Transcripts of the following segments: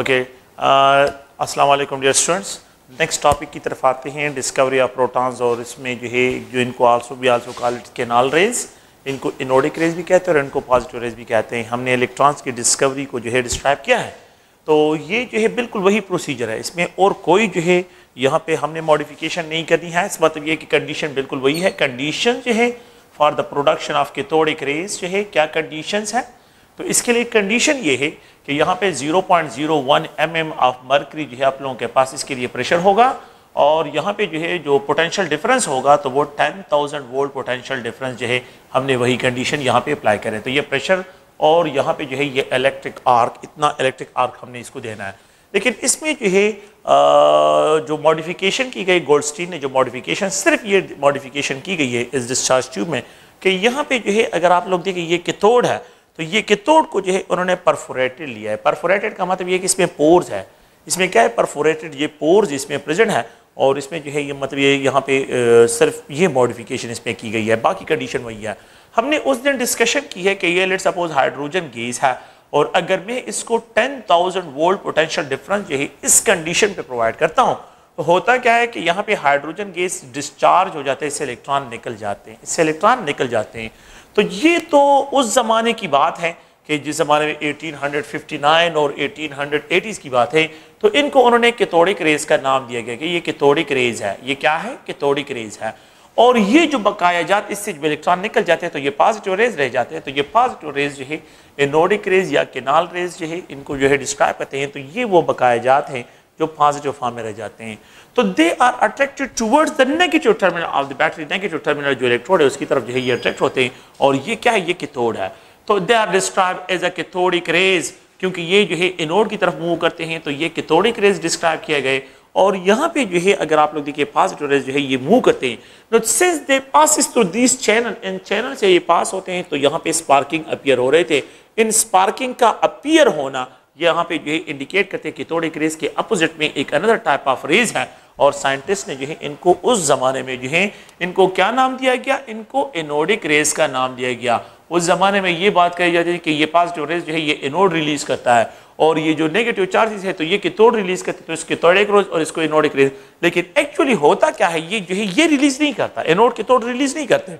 Okay अस्सलाम वालेकुम dear students next topic की तरफ आते हैं डिस्कवरी ऑफ प्रोटॉन्स और इसमें जो है जो इनको आल्सो भी आल्सो कॉल नाल रेज इनको इनोडिक रेज भी कहते हैं और इनको पॉजिटिव रेज भी कहते हैं हमने इलेक्ट्रॉन्स की डिस्कवरी को जो है डिस्क्राइब किया है तो ये जो है बिल्कुल वही प्रोसीजर है इसमें और कोई जो है यहाँ पे हमने मॉडिफिकेशन नहीं करनी है इस मतलब ये कि कंडीशन बिल्कुल वही है कंडीशन जो है for the production of cathodic rays जो है क्या कंडीशंस है तो इसके लिए कंडीशन ये है कि यहाँ पे 0.01 पॉइंट mm ऑफ मर्करी जो है आप लोगों के पास इसके लिए प्रेशर होगा और यहाँ पे जो है जो पोटेंशियल डिफरेंस होगा तो वो 10,000 वोल्ट पोटेंशियल डिफरेंस जो है हमने वही कंडीशन यहाँ पे अप्लाई करें तो ये प्रेशर और यहाँ पे जो है ये इलेक्ट्रिक आर्क इतना इलेक्ट्रिक आर्क हमने इसको देना है लेकिन इसमें जो है जो मॉडिफिकेशन की गई स्टीन ने जो मॉडिफिकेशन सिर्फ ये मॉडिफिकेशन की गई है इस डिस्चार्ज ट्यूब में कि यहाँ पे जो है अगर आप लोग देखें ये कितोड़ है तो ये कितोड़ को जो है उन्होंने परफोरेटेड लिया है परफोरेटेड का मतलब ये कि इसमें पोर्स है इसमें क्या है परफोरेटेड ये पोर्स इसमें प्रेजेंट है और इसमें जो है ये मतलब ये यहाँ पे आ, सिर्फ ये मॉडिफिकेशन इसमें की गई है बाकी कंडीशन वही है हमने उस दिन डिस्कशन की है कि ये लेट सपोज हाइड्रोजन गैस है और अगर मैं इसको 10,000 वोल्ट पोटेंशियल डिफरेंस जो है इस कंडीशन पे प्रोवाइड करता हूँ तो होता क्या है कि यहाँ पे हाइड्रोजन गैस डिस्चार्ज हो जाते हैं इससे इलेक्ट्रॉन निकल जाते हैं इससे इलेक्ट्रॉन निकल जाते हैं तो ये तो उस ज़माने की बात है कि जिस ज़माने में 1859 और 1880s की बात है तो इनको उन्होंने कितोड़िक क्रेज का नाम दिया गया कि ये कितोड़िक क्रेज है ये क्या है कितोड़िक क्रेज है और ये जो बकाया जात इससे जब इलेक्ट्रॉन निकल जाते हैं तो ये पॉजिटिव रेज रह जाते हैं तो ये पॉजिटिव रेज जो है एनोडिक रेज या केनाल रेज जो है इनको जो है डिस्क्राइब करते हैं तो ये वो बकाया जात हैं जो पॉजिटिव फॉर्म में रह जाते हैं तो they are attracted towards the negative terminal of the battery negative terminal जो इलेक्ट्रोड है उसकी तरफ जो है ये अट्रैक्ट होते हैं और ये क्या है ये किथोड है तो they are describe as a cathodic rays क्योंकि ये जो है इनोड की तरफ मूव करते हैं तो ये किथोडिक रेज डिस्क्राइब किया गए और यहाँ पे जो है अगर आप लोग देखिए पॉजिटिव रेज जो है ये मूव करते हैं no since they passes through this channel in channel से ये पास होते हैं तो यहाँ पे स्पार्किंग अपियर हो रहे थे इन स्पार्किंग का अपियर होना यहाँ पे जो है इंडिकेट करते हैं कि तोड़िक रेस के अपोजिट में एक अनदर टाइप ऑफ रेज है और साइंटिस्ट ने जो है इनको उस ज़माने में जो है इनको क्या नाम दिया गया इनको एनोडिक रेस का नाम दिया गया उस ज़माने में ये बात कही जाती है कि ये पॉजिटिव रेस जो है ये एनोड रिलीज़ करता है और ये जो नेगेटिव चार्जेस है तो ये कितोड़ रिलीज करते तो इसके तोड़े क्रोज और इसको एनोडिक रेज लेकिन एक्चुअली होता क्या है ये जो है ये रिलीज नहीं करता एनोड कितोड़ रिलीज नहीं करते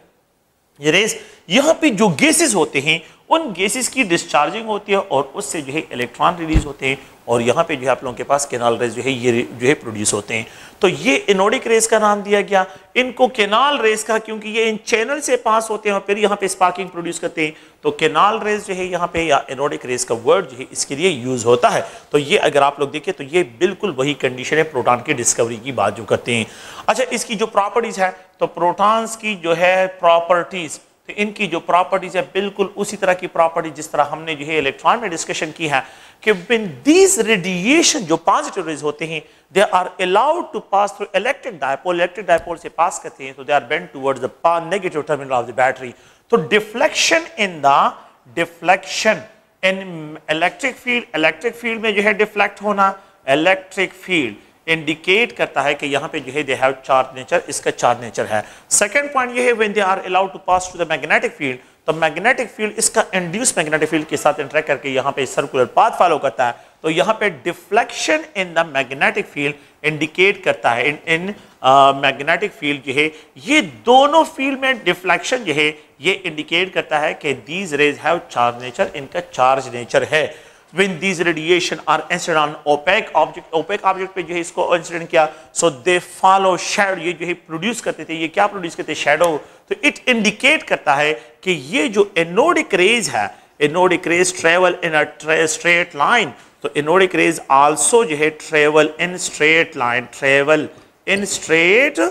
रेस यहाँ पे जो गैसेस होते हैं उन गैसेस की डिस्चार्जिंग होती है और उससे जो है इलेक्ट्रॉन रिलीज होते हैं और यहाँ पे जो है आप लोगों के पास केनाल रेस जो है ये जो है प्रोड्यूस होते हैं तो ये इनोडिक रेस का नाम दिया गया इनको केनाल रेस का क्योंकि ये इन चैनल से पास होते हैं और फिर यहाँ पे स्पार्किंग प्रोड्यूस करते हैं तो केनाल रेस जो है यहाँ पे या इनोडिक रेस का वर्ड जो है इसके लिए यूज होता है तो ये अगर आप लोग देखें तो ये बिल्कुल वही कंडीशन है प्रोटॉन की डिस्कवरी की बात जो करते हैं अच्छा इसकी जो प्रॉपर्टीज है तो प्रोटॉन्स की जो है प्रॉपर्टीज़ तो इनकी जो प्रॉपर्टीज़ है बिल्कुल उसी तरह की प्रॉपर्टी जिस तरह हमने जो है इलेक्ट्रॉन में डिस्कशन की है कि बिन दीज रेडिएशन जो पॉजिटिव रेज होते हैं they are allowed to pass through electric dipole electric dipole से पास करते हैं तो they are bend towards the negative terminal of the battery तो deflection in the deflection in electric field electric field में जो है डिफ्लेक्ट होना electric field indicate करता है कि यहाँ पे जो है दे हैव चार्ज नेचर इसका चार्ज नेचर है सेकंड पॉइंट ये है when they are allowed to pass to the magnetic field तो मैग्नेटिक फील्ड इसका इंड्यूस मैग्नेटिक फील्ड के साथ इंटरेक्ट करके यहाँ पे सर्कुलर पाथ फॉलो करता है तो यहाँ पे deflection in the magnetic field indicate करता है इन इन मैग्नेटिक फील्ड जो है ये दोनों फील्ड में डिफ्लेक्शन जो है ये इंडिकेट करता है कि these rays have charge nature इनका चार्ज नेचर है when these radiation are incident on opaque object opaque object pe jo hai isko incident kiya so they follow shadow ye jo hai produce karte the ye kya produce karte shadow तो it indicate karta hai ki ye jo anodic rays hai anodic rays travel in a straight line तो anodic rays also jo hai travel in straight line travel in straight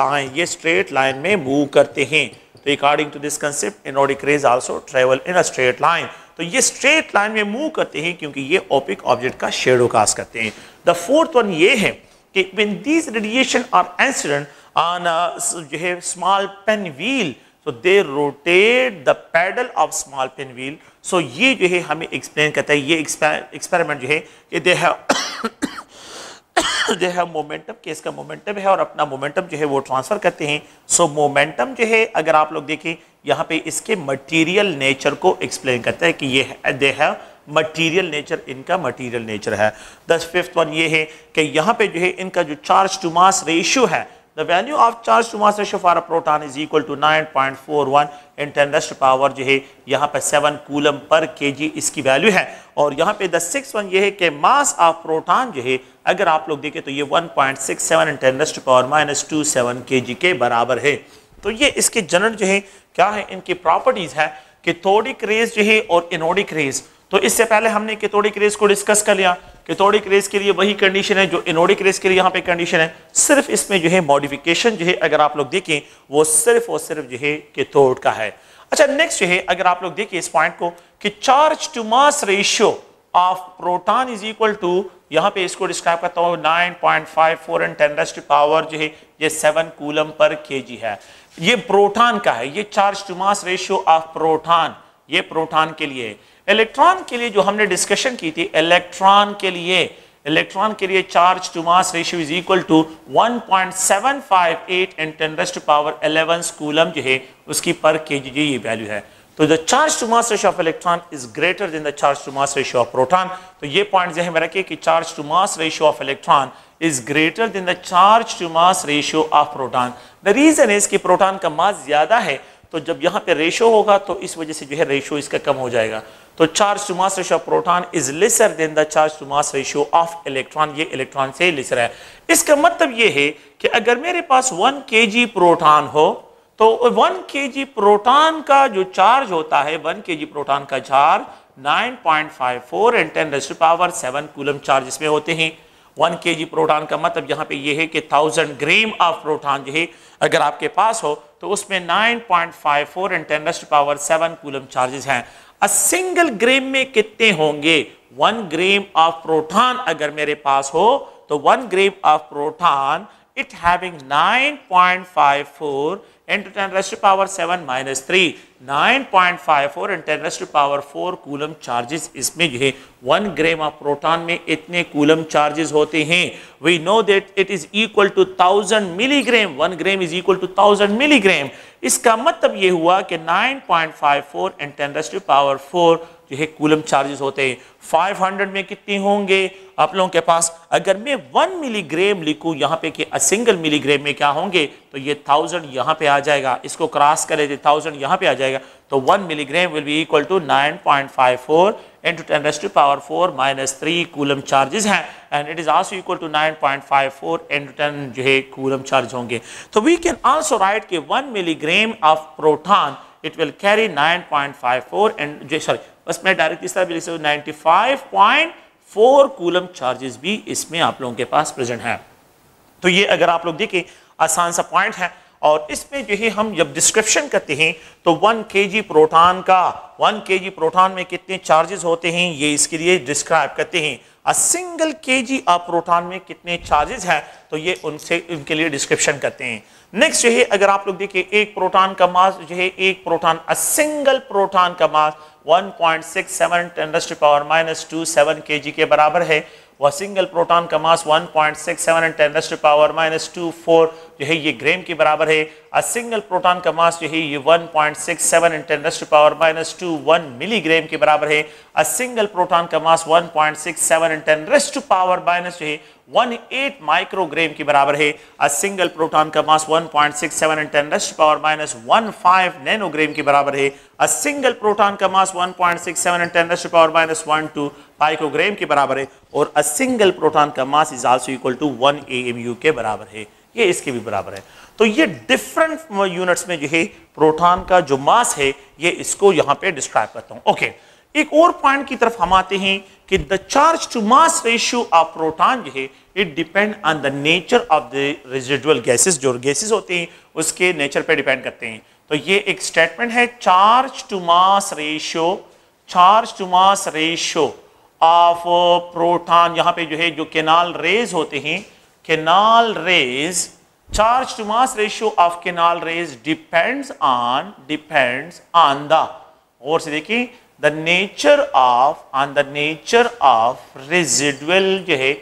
line ये straight line में move करते हैं तो according to this concept anodic rays also travel in a straight line तो ये straight line में move करते हैं क्योंकि ये ओपिक ऑब्जेक्ट का शेडो कास्ट करते हैं द फोर्थ वन ये है कि when these radiation are incident on जो है small pen wheel so they rotate the paddle of small pen wheel so ये जो है हमें एक्सप्लेन करता है ये एक्सपेरिमेंट जो है कि दे हैव जो है मोमेंटम केस का मोमेंटम है और अपना मोमेंटम जो है वो ट्रांसफर करते हैं सो मोमेंटम जो है अगर आप लोग देखें यहाँ पे इसके मटेरियल नेचर को एक्सप्लेन करता है कि ये दे हैव मटेरियल नेचर इनका मटेरियल नेचर है दस फिफ्थ वन ये है कि यहाँ पे जो है इनका जो चार्ज टू मास रेशियो है The value of charge to mass ratio for a proton is equal to 9.41 and 10 rest power जो है यहाँ पे 7 कूलम पर केजी इसकी वैल्यू है और यहाँ पे द सिक्स वन ये है कि मास ऑफ प्रोटॉन जो है अगर आप लोग देखें तो ये 1.67 and 10 raised power minus two seven K G के बराबर है तो ये इसके जनरल जो है क्या है इनकी प्रॉपर्टीज़ है कैथोडिक रेस जो है और इनोडिक रेस तो इससे पहले हमने कैथोडिक रेस को डिस्कस कर लिया इथोडिक रेस के लिए वही कंडीशन है जो इनोडिक रेस के लिए यहाँ पे कंडीशन है सिर्फ इसमें जो है मॉडिफिकेशन जो है अगर आप लोग देखें वो सिर्फ और सिर्फ जो है कैथोड का है अच्छा नेक्स्ट जो है अगर आप लोग देखिए इस पॉइंट को कि charge to mass ratio of proton is equal to यहाँ पे इसको डिस्क्राइब करता हूँ four and ten raised power जो है ये सेवन कूलम पर केजी है ये प्रोटॉन का है ये charge to mass ratio of proton ये प्रोटॉन के लिए है इलेक्ट्रॉन के लिए जो हमने डिस्कशन की थी इलेक्ट्रॉन के लिए इलेक्ट्रॉन के लिए charge to mass ratio is equal to 1.758 point seven five eight and 10 raised power 11 coulomb जो है उसकी पर के जी ये वैल्यू है तो the charge to mass ratio of electron is greater than the charge to mass ratio of proton तो ये पॉइंट जहन में रखिए कि charge to mass ratio of electron is greater than the charge to mass ratio of proton the reason is कि proton का mass ज्यादा है तो जब यहाँ पे रेशो होगा तो इस वजह से जो है रेशो इसका कम हो जाएगा तो charge to mass ratio proton is lesser than the charge to mass ratio of electron ये इलेक्ट्रॉन से लेसर है इसका मतलब ये है कि अगर मेरे पास वन के जी प्रोटॉन हो तो वन के जी प्रोटॉन का जो चार्ज होता है वन के जी प्रोटॉन का charge 9.54 and 10 raised power 7 coulomb charge इसमें होते हैं वन के जी प्रोटान का मतलब यहाँ पे ये है कि थाउजेंड ग्रेम ऑफ प्रोटान जो है अगर आपके पास हो तो उसमें nine point five four and ten power seven coulomb charges हैं अ सिंगल ग्रेम में कितने होंगे वन ग्रेम ऑफ प्रोटान अगर मेरे पास हो तो one gram of proton it having nine point five four into ten power seven minus three 9.54 and ten to power 4 coulomb charges इसमें जो है वन ग्रेम ऑफ प्रोटॉन में इतने कूलम चार्जेस होते हैं we know that it is equal to thousand milligram one gram is equal to thousand milligram इसका मतलब ये हुआ कि 9.54 एंड टेन टू पावर 4 जो है कूलम चार्जेस होते हैं 500 में कितने होंगे आप लोगों के पास अगर मैं वन मिलीग्राम लिखूं यहाँ पे कि सिंगल मिलीग्राम में क्या होंगे तो ये थाउजेंड यहाँ पे आ जाएगा इसको क्रॉस कर तो थाउजेंड यहाँ पे आ जाएगा तो one milligram will be equal to nine point five four into ten raised power four minus three coulomb charges हैं and it is also equal to nine point five four into ten जो है coulomb charge होंगे तो we can also write के one milligram of proton it will carry it will carry 9.54 and sorry बस मैं direct इस तरह भी लिख सकता हूँ नाइन्टी फोर कूलम चार्जेस भी इसमें आप लोगों के पास प्रेजेंट है तो ये अगर आप लोग देखें आसान सा पॉइंट है और इसमें जो है हम जब डिस्क्रिप्शन करते हैं तो 1 केजी प्रोटॉन का 1 केजी प्रोटॉन में कितने चार्जेस होते हैं ये इसके लिए डिस्क्राइब करते हैं अ सिंगल केजी आप प्रोटॉन में कितने चार्जेस हैं तो ये उनसे उनके लिए डिस्क्रिप्शन करते हैं नेक्स्ट जो है अगर आप लोग देखिए एक प्रोटॉन का मास जो है एक प्रोटॉन अ सिंगल प्रोटॉन का mass 1.67 ten raised power minus two seven के के बराबर है वह सिंगल प्रोटॉन का mass 1.67 and ten raised power minus two four जो है ये ग्रेम के बराबर है अ सिंगल प्रोटॉन का मास जो है ये 1.67 and ten raised power minus two one मिली के बराबर है अ सिंगल प्रोटॉन का mass 1.67 and ten raised power minus जो है 18 माइक्रोग्राम के बराबर है अ सिंगल प्रोटॉन का मास 1.67 10 पावर माइनस 15 नैनोग्राम के बराबर है अ सिंगल प्रोटॉन का मास 1.67 10 पावर माइनस 12 पाइकोग्राम के बराबर है और अ सिंगल प्रोटॉन का mass is also equal to 1 AMU के बराबर है ये इसके भी बराबर है तो ये डिफरेंट यूनिट्स में जो है प्रोटॉन का जो मास है ये इसको यहाँ पे डिस्क्राइब करता हूँ ओके okay. एक और पॉइंट की तरफ हम आते हैं कि the charge to mass ratio of proton जो है it depend on the nature of the residual gases जो गैसेस होते हैं उसके नेचर पे डिपेंड करते हैं तो ये एक स्टेटमेंट है charge to mass ratio charge to mass ratio of proton यहाँ पे जो है जो केनाल रेज होते हैं canal rays charge to mass ratio of canal rays depends on depends on the और से देखिए the nature of on the nature of residual जो है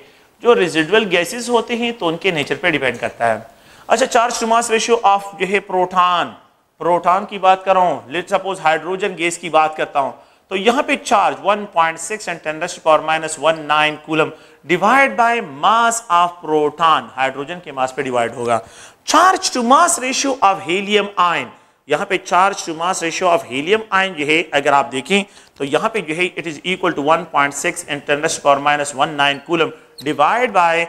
जो रेजिडुअल गैसेस होते हैं तो उनके नेचर पे डिपेंड करता है अच्छा charge to mass ratio of जो है प्रोटॉन प्रोटॉन की बात कर रहा हूँ लेट सपोज हाइड्रोजन गैस की बात करता हूँ तो यहाँ पे charge 1.6 and 10 power minus one nine coulomb divide by mass of proton hydrogen के मास पे डिवाइड होगा charge to mass ratio of helium ion यहाँ पे charge to mass ratio of helium ion जो है अगर आप देखें तो यहाँ पे जो है it is equal to 1.6 point six and tens power minus one nine coulomb divide by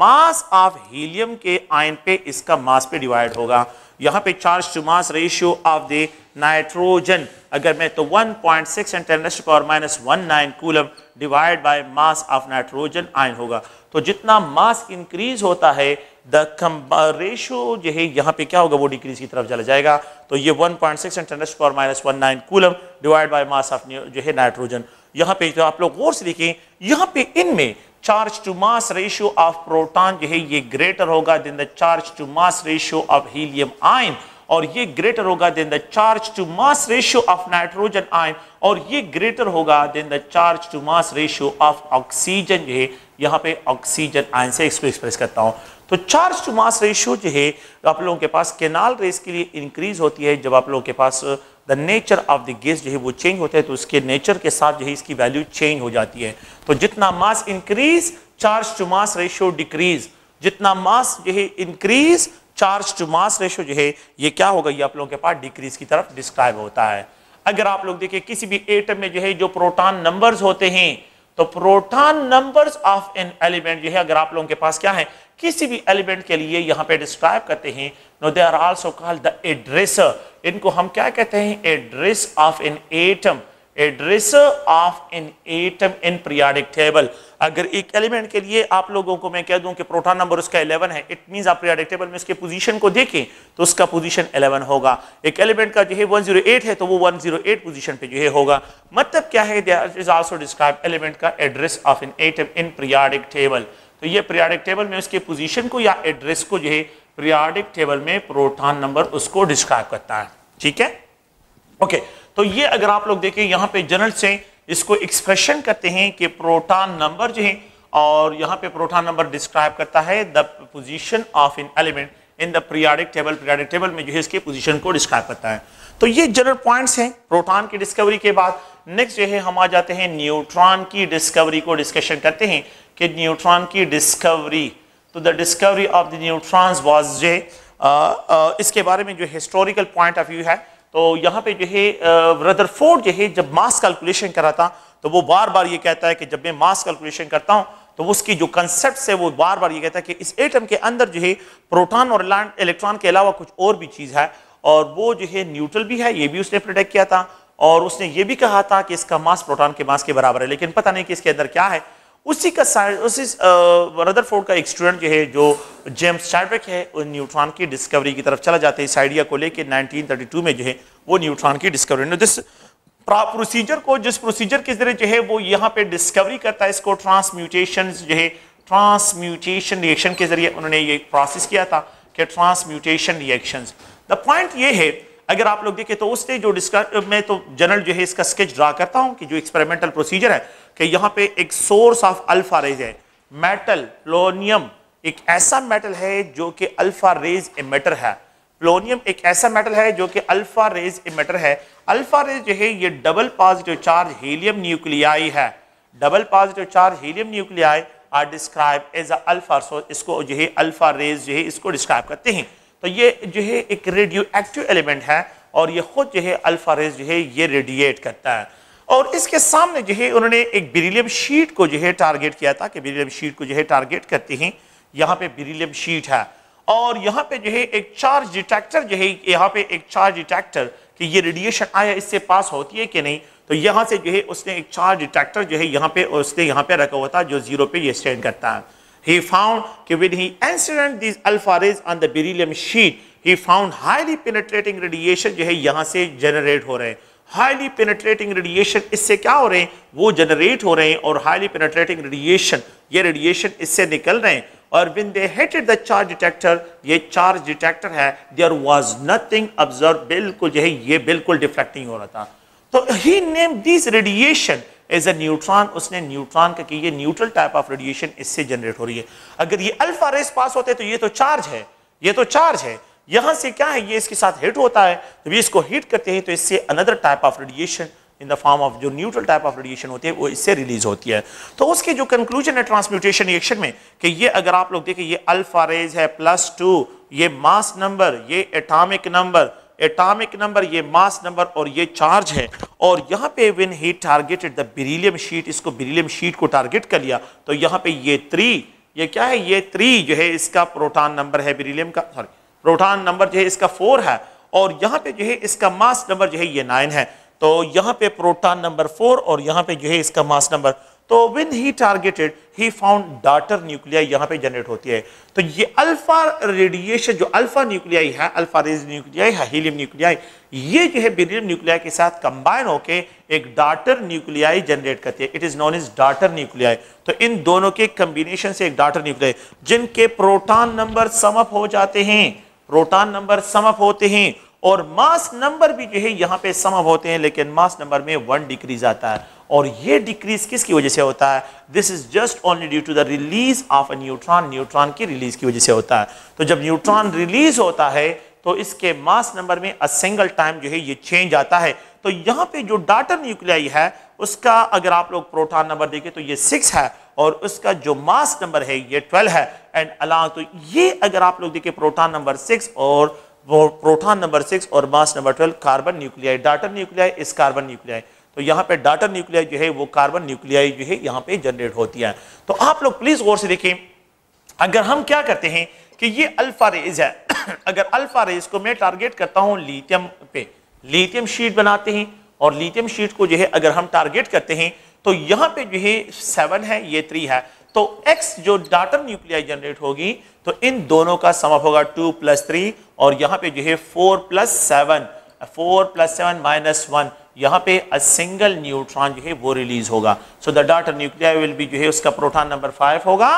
mass of helium के आयन पे इसका मास पे डिवाइड होगा यहाँ पे charge to mass ratio of the nitrogen अगर मैं तो 1.6 point six and tens power minus one nine coulomb divide by mass of nitrogen ion होगा तो जितना मास इंक्रीज होता है द रेशो जो है यहाँ पे क्या होगा वो डिक्रीज की तरफ चला जाएगा तो ये 1.6 point six and power minus one nine coulomb divide by mass of जो है नाइट्रोजन यहाँ पे तो आप लोग गौर से देखें यहाँ पे इनमें charge to mass ratio of proton जो है ये ग्रेटर होगा than the charge to mass ratio of helium ion और ये ग्रेटर होगा than the charge to mass ratio of nitrogen ion और ये ग्रेटर होगा than the charge to mass ratio of oxygen जो है यहाँ पे ऑक्सीजन आयन से इसको एक्सप्रेस करता हूँ तो चार्ज टू मास रेशियो जो है आप लोगों के पास केनाल रेस के लिए इंक्रीज होती है जब आप लोगों के पास the nature of the gas जो है वो चेंज होता है तो उसके नेचर के साथ जो है इसकी वैल्यू चेंज हो जाती है तो जितना mass increase charge to mass ratio decrease जितना मास जो है increase charge to mass ratio जो है ये क्या होगा ये आप लोगों के पास डिक्रीज की तरफ डिस्क्राइब होता है अगर आप लोग देखिए किसी भी एटम में जो है जो प्रोटॉन नंबर्स होते हैं तो proton numbers of an element यह अगर आप लोगों के पास क्या है किसी भी एलिमेंट के लिए यहां पे डिस्क्राइब करते हैं no they are also called the addresser इनको हम क्या कहते हैं address of an atom addresser of in atom in periodic table अगर एक एलिमेंट के लिए आप लोगों को मैं कह दूं कि प्रोटॉन नंबर उसका 11 है इट मींस आप प्रियाडिक टेबल में इसके पोजीशन को देखें तो उसका पोजीशन 11 होगा एक एलिमेंट का जो है 108 है तो वो 108 पोजीशन पे जो है होगा मतलब क्या है इज आल्सो डिस्क्राइब एलिमेंट का address of in atom in periodic table तो ये प्रियाडिक टेबल में उसके पोजीशन को या एड्रेस को जो है प्रियाडिक टेबल में प्रोटॉन नंबर उसको डिस्क्राइब करता है ठीक है ओके okay. तो ये अगर आप लोग देखें यहाँ पे जनरल से इसको एक्सप्रेशन करते हैं कि प्रोटॉन नंबर जो है और यहाँ पे प्रोटॉन नंबर डिस्क्राइब करता है the position of in element in the periodic table periodic table में जो है इसके पोजीशन को डिस्क्राइब करता है तो ये जनरल पॉइंट्स हैं प्रोटॉन की डिस्कवरी के बाद नेक्स्ट जो है हम आ जाते हैं न्यूट्रॉन की डिस्कवरी को डिस्कशन करते हैं कि न्यूट्रॉन की डिस्कवरी तो the discovery of the neutrons was जे इसके बारे में जो हिस्टोरिकल पॉइंट ऑफ व्यू है तो यहाँ पे जो है रदरफोर्ड जो है जब मास कैलकुलेशन कर रहा था तो वो बार बार ये कहता है कि जब मैं मास कैलकुलेशन करता हूँ तो उसकी जो कंसेप्ट है वो बार बार ये कहता है कि इस एटम के अंदर जो है प्रोटॉन और इलेक्ट्रॉन के अलावा कुछ और भी चीज़ है और वो जो है न्यूट्रल भी है ये भी उसने प्रोटेक्ट किया था और उसने ये भी कहा था कि इसका मास प्रोटॉन के मास के बराबर है लेकिन पता नहीं कि इसके अंदर क्या है उसी का उसी रदर फोर्ड का एक स्टूडेंट जो है जो जेम्स चार्बेक है वो न्यूट्रॉन की डिस्कवरी की तरफ चला जाता है इस आइडिया को लेके 1932 में जो है वो न्यूट्रॉन की डिस्कवरी दिस प्रोसीजर को जिस प्रोसीजर के जरिए जो है वो यहाँ पे डिस्कवरी करता है इसको ट्रांसम्यूटेशन जो है ट्रांसम्यूटेशन रिएक्शन के जरिए उन्होंने ये प्रोसेस किया था कि ट्रांसम्यूटेशन रिएक्शन द पॉइंट ये है अगर आप लोग देखें तो उसने जो डिस्कस मैं तो जनरल जो है इसका स्केच ड्रा करता हूँ कि जो एक्सपेरिमेंटल प्रोसीजर है कि यहाँ पे एक सोर्स ऑफ अल्फा रेज है मेटल प्लोनियम एक ऐसा मेटल है जो कि अल्फा रेज एमेटर है प्लोनियम एक ऐसा मेटल है जो कि अल्फा रेज एमेटर है अल्फा रेज जो है ये double positive charge helium nuclei है double positive charge helium nuclei are describe as alpha इसको जो है अल्फा रेज जो है इसको डिस्क्राइब करते हैं तो ये जो है एक रेडियो एक्टिव एलिमेंट है और ये खुद जो है अल्फा रेज जो है ये रेडिएट करता है और इसके सामने जो है उन्होंने एक बिरिलियम शीट को जो है टारगेट किया था कि बिरिलियम शीट को जो है टारगेट करते हैं यहाँ पे बिरिलियम शीट है और यहाँ पे जो है एक चार्ज डिटेक्टर जो है यहाँ पे एक चार्ज डिटेक्टर कि ये रेडिएशन आया इससे पास होती है कि नहीं तो यहाँ से जो है उसने एक चार्ज डिटेक्टर जो है यहाँ पे उसने यहाँ पे रखा हुआ था जो जीरो पे ये स्टैंड करता है He found that when he incident these alpha rays on the beryllium sheet, he found highly penetrating radiation जो है यहाँ से generate हो रहे हैं हाईली पेनेट्रेटिंग रेडिएशन इससे क्या हो रहे हैं वो जनरेट हो रहे हैं और हाईली पेनेट्रेटिंग रेडिएशन ये रेडिएशन इससे निकल रहे हैं और when they hitted the charge detector ये चार्ज डिटेक्टर है देयर वाज नथिंग ऑब्जर्व बिल्कुल जो है ये बिल्कुल डिफ्लेक्टिंग हो रहा था तो he name this radiation as a neutron उसने न्यूट्रॉन का कि ये न्यूट्रल टाइप ऑफ रेडिएशन इससे जनरेट हो रही है अगर ये अल्फा रेस पास होते तो ये तो चार्ज है ये तो चार्ज है यहां से क्या है ये इसके साथ हिट होता है तो ये इसको हिट करते हैं तो इससे another type of radiation in the form of जो न्यूट्रल टाइप ऑफ रेडिएशन होती है वो इससे रिलीज होती है तो उसकी जो कंक्लूजन है ट्रांसम्यूटेशन रिएक्शन में कि ये अगर आप लोग देखें ये अल्फा रेज है प्लस टू ये मास नंबर ये एटॉमिक नंबर एटॉमिक नंबर ये मास नंबर और ये चार्ज है और यहाँ पे when he targeted the beryllium sheet इसको बेरिलियम शीट को टारगेट कर लिया तो यहाँ पे ये थ्री ये क्या है ये थ्री जो है इसका प्रोटॉन नंबर है बेरिलियम का सॉरी प्रोटॉन नंबर जो है इसका फोर है और यहाँ पे जो है इसका मास नंबर जो है ये नाइन है तो यहाँ पे प्रोटॉन नंबर फोर और यहाँ पे जो है इसका मास नंबर तो with he targeted he found daughter nuclei यहां पे जनरेट होती है तो ये अल्फा रेडिएशन जो अल्फा न्यूक्लिया है अल्फा रेज न्यूक्लिया है हीलियम न्यूक्लिया ये जो है बेरियम न्यूक्लिया के साथ कंबाइन होके एक डाटर न्यूक्लिया जनरेट करती है it is known is daughter nuclei तो इन दोनों के कंबिनेशन से एक डाटर न्यूक्लिया जिनके प्रोटॉन नंबर समअप हो जाते हैं प्रोटॉन नंबर समअप होते हैं और मास नंबर भी जो है यहां पे समअप होते हैं लेकिन मास नंबर में वन डिक्रीज आता है और ये डिक्रीज किसकी वजह से होता है this is just only due to the release of a neutron neutron की रिलीज की वजह से होता है तो जब न्यूट्रॉन रिलीज होता है तो इसके मास नंबर में अ सिंगल टाइम जो है ये चेंज आता है तो यहाँ पे जो डाटर न्यूक्लियाई है उसका अगर आप लोग प्रोटॉन नंबर देखें तो ये सिक्स है और उसका जो मास नंबर है ये ट्वेल्व है एंड अला तो ये अगर आप लोग देखें प्रोटॉन नंबर सिक्स और प्रोटॉन नंबर सिक्स और mass number twelve carbon nuclei daughter nuclei इस कार्बन न्यूक्लियाई तो यहाँ पे डाटा न्यूक्लियाई जो है वो कार्बन न्यूक्लियाई जो है यहाँ पे जनरेट होती है तो आप लोग प्लीज गौर से देखें अगर हम क्या करते हैं कि ये अल्फा रेज है अगर अल्फा रेज को मैं टारगेट करता हूँ लीथियम पे लीथियम शीट बनाते हैं और लीथियम शीट को जो है अगर हम टारगेट करते हैं तो यहाँ पे जो है सेवन है ये थ्री है तो एक्स जो डाटर न्यूक्लियाई जनरेट होगी तो इन दोनों का समप होगा टू प्लस थ्री और यहाँ पे जो है four plus seven four plus seven minus one यहाँ पे अ सिंगल न्यूट्रॉन जो है वो रिलीज होगा so the daughter nuclei will be जो है उसका प्रोटॉन नंबर फाइव होगा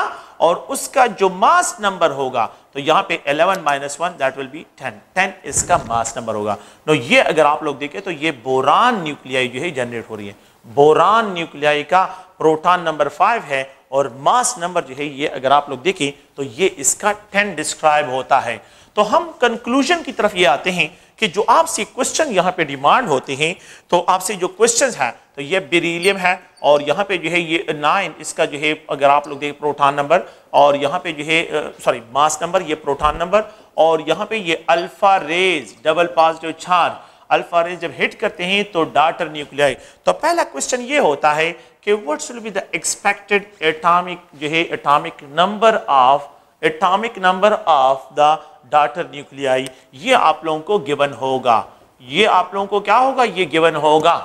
और उसका जो मास नंबर होगा तो यहाँ पे 11 minus one that will be 10 10 इसका मास नंबर होगा नो ये अगर आप लोग देखें तो ये बोरान न्यूक्लियाई जो है जनरेट हो रही है बोरान न्यूक्लियाई का प्रोटॉन नंबर फाइव है और मास नंबर जो है ये अगर आप लोग देखें तो ये इसका टेन डिस्क्राइब होता है तो हम कंक्लूजन की तरफ ये आते हैं कि जो आपसे क्वेश्चन यहाँ पे डिमांड होते हैं तो आपसे जो क्वेश्चन है तो ये बेरीलियम है और यहाँ पे जो है ये नाइन इसका जो है अगर आप लोग देखें प्रोठान नंबर और यहाँ पे जो है सॉरी मास नंबर ये प्रोठान नंबर और यहाँ पे ये alpha rays double positive charge alpha rays जब हिट करते हैं तो डाटर न्यूक्लियाई तो पहला क्वेश्चन ये होता है कि what should be the expected atomic जो है atomic number of atomic number of the daughter nuclei ये आप लोगों को गिवन होगा ये आप लोगों को क्या होगा ये गिवन होगा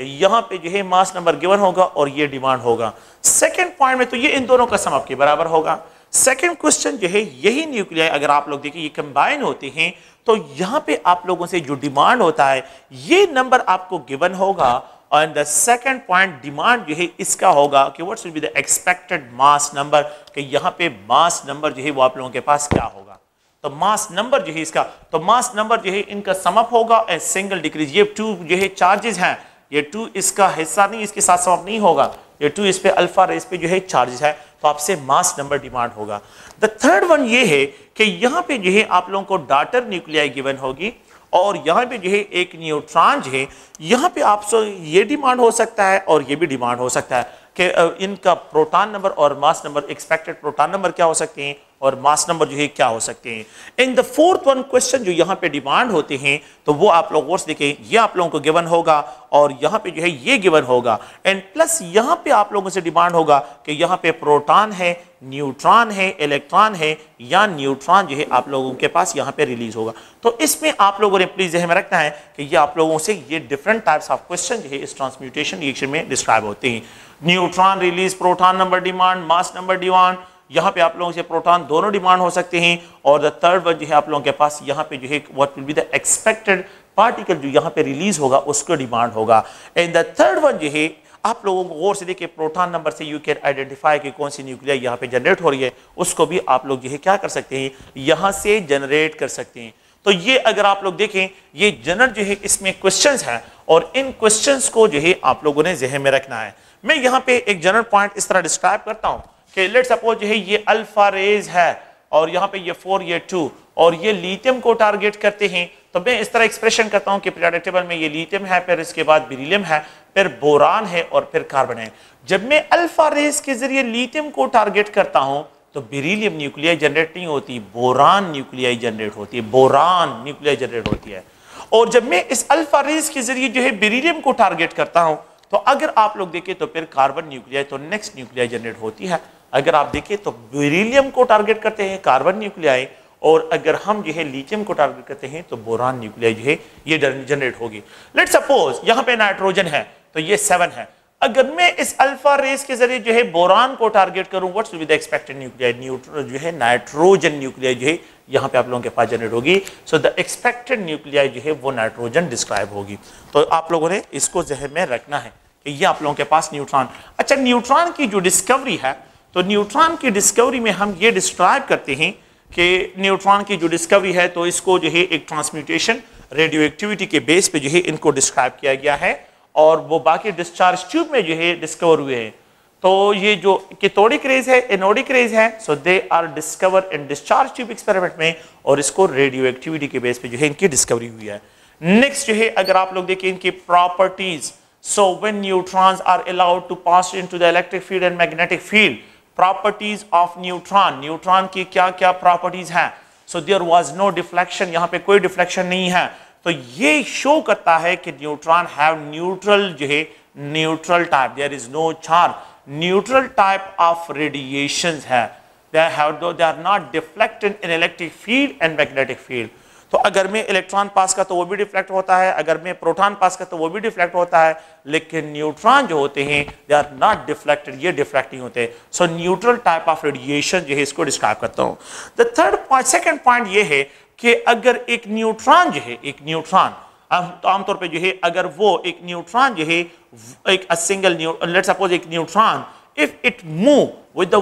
यहां पे जो है मास नंबर गिवन होगा और ये डिमांड होगा सेकेंड पॉइंट में तो ये इन दोनों का सम आपके बराबर होगा सेकेंड क्वेश्चन जो है यही न्यूक्लियाई अगर आप लोग देखिए ये कंबाइन होते हैं तो यहां पे आप लोगों से जो डिमांड होता है ये नंबर आपको गिवन होगा और द सेकंड पॉइंट डिमांड जो है इसका होगा कि what should be the expected mass number कि यहां पे मास नंबर जो है वो आप लोगों के पास क्या होगा तो मास नंबर जो है इसका तो मास नंबर जो है इनका समअप होगा ए सिंगल डिक्रीज ये टू जो है चार्जेस हैं ये टू इसका हिस्सा नहीं इसके साथ समअप नहीं होगा ये टू इस पे अल्फा रेस पे जो है चार्जेस है तो आपसे मास नंबर डिमांड होगा द थर्ड वन ये है कि यहां पे जो है आप लोगों को डाटर न्यूक्लियाई गिवन होगी और यहाँ पे जो है एक न्यूट्रॉन जो है यहाँ पे आपसे ये डिमांड हो सकता है और ये भी डिमांड हो सकता है कि इनका प्रोटॉन नंबर और mass number expected proton number क्या हो सकते हैं और मास नंबर जो है क्या हो सकते हैं in the fourth one question जो यहाँ पे डिमांड होते हैं तो वो आप लोग और देखें ये आप लोगों को गिवन होगा और यहाँ पे जो है ये गिवन होगा एंड प्लस यहाँ पे आप लोगों से डिमांड होगा कि यहाँ पे प्रोटॉन है न्यूट्रॉन है इलेक्ट्रॉन है या न्यूट्रॉन जो है आप लोगों के पास यहाँ पे रिलीज होगा तो इसमें आप लोगों ने प्लीज अहम रखना है कि ये आप लोगों से ये डिफरेंट टाइप्स ऑफ क्वेश्चन जो है इस ट्रांसम्यूटेशन रिएक्शन में डिस्क्राइब होते हैं neutron release proton number demand mass number demand यहाँ पे आप लोगों से प्रोटॉन दोनों डिमांड हो सकते हैं और द थर्ड वन जो है आप लोगों के पास यहाँ पे जो है what will be the expected particle जो यहाँ पे रिलीज होगा उसको डिमांड होगा एंड द थर्ड वन जो है आप लोगों को गौर से देखिए प्रोटॉन नंबर से यू कैन आइडेंटिफाई कि कौन सी न्यूक्लियर यहाँ पे जनरेट हो रही है उसको भी आप लोग जो है क्या कर सकते हैं यहाँ से जनरेट कर सकते हैं तो ये अगर आप लोग देखें ये जनरल जो है इसमें क्वेश्चंस हैं और इन क्वेश्चंस को जो है आप लोगों ने जहन में रखना है मैं यहां पे एक जनरल पॉइंट इस तरह डिस्क्राइब करता हूं कि लेट सपोज है ये अल्फा रेज है और यहां पे ये फोर ये टू और ये लिथियम को टारगेट करते हैं तो मैं इस तरह एक्सप्रेशन करता हूं कि पीरियाडिक में ये लिथियम है फिर इसके बाद बेरिलियम है फिर बोरान है और फिर कार्बन है जब मैं अल्फा रेज के जरिए लिथियम को टारगेट करता हूं तो बेरिलियम न्यूक्लियाई जनरेट नहीं होती बोरान न्यूक्लियाई जनरेट होती है बोरान न्यूक्लियाई जनरेट होती है और जब मैं इस अल्फा रेज के जरिए जो है बेरिलियम को टारगेट करता हूं तो अगर आप लोग देखें तो फिर कार्बन न्यूक्लियाई तो नेक्स्ट न्यूक्लियाई जनरेट होती है अगर आप देखें तो बेरिलियम को टारगेट करते हैं कार्बन न्यूक्लियाई और अगर हम जो है लिथियम को टारगेट करते हैं तो बोरान न्यूक्लियाई जो है ये जनरेट होगी लेट सपोज यहाँ पे नाइट्रोजन है तो ये सेवन है अगर मैं इस अल्फा रेस के जरिए जो है बोरान को टारगेट करूं what's will be the expected nuclei न्यूट्रो जो है नाइट्रोजन न्यूक्लियाई जो है यहां पे आप लोगों के पास जनरेट होगी सो द एक्सपेक्टेड न्यूक्लियाई जो है वो नाइट्रोजन डिस्क्राइब होगी तो आप लोगों ने इसको जहर में रखना है कि ये आप लोगों के पास न्यूट्रॉन अच्छा न्यूट्रॉन की जो डिस्कवरी है तो न्यूट्रॉन की डिस्कवरी में हम ये डिस्क्राइब करते हैं कि न्यूट्रॉन की जो डिस्कवरी है तो इसको जो है एक ट्रांसम्यूटेशन रेडियो एक्टिविटी के बेस पे जो है इनको डिस्क्राइब किया गया है और वो बाकी डिस्चार्ज ट्यूब में जो है डिस्कवर हुए हैं तो ये जो कितोड़ी क्रेज है एनोडिक रेज है so they are discover in discharge tube experiment में और इसको रेडियो एक्टिविटी के बेस पे जो है इनकी डिस्कवरी हुई है नेक्स्ट जो है अगर आप लोग देखें इनकी properties so when neutrons are allowed to pass in the electric field and magnetic field properties of neutron neutron की क्या क्या प्रॉपर्टीज हैं so there was no deflection यहाँ पे कोई डिफ्लेक्शन नहीं है तो ये शो करता है कि न्यूट्रॉन हैव न्यूट्रल जो है neutral type there is no charge neutral type of radiation है they हैव दो they are not deflected in electric field and magnetic field तो अगर मैं इलेक्ट्रॉन पास का तो वो भी डिफ्लेक्ट होता है अगर मैं प्रोटॉन पास का तो वो भी डिफ्लेक्ट होता है लेकिन न्यूट्रॉन जो होते हैं दे आर नॉट डिफ्लेक्टेड ये डिफ्लेक्ट नहीं होते so neutral type of radiation जो है इसको डिस्क्राइब करता हूँ the third point second point ये है कि अगर एक न्यूट्रॉन जो है एक न्यूट्रॉन तो आमतौर पे जो है अगर वो एक न्यूट्रॉन जो है एक सिंगल लेट सपोज एक neutron if it move with the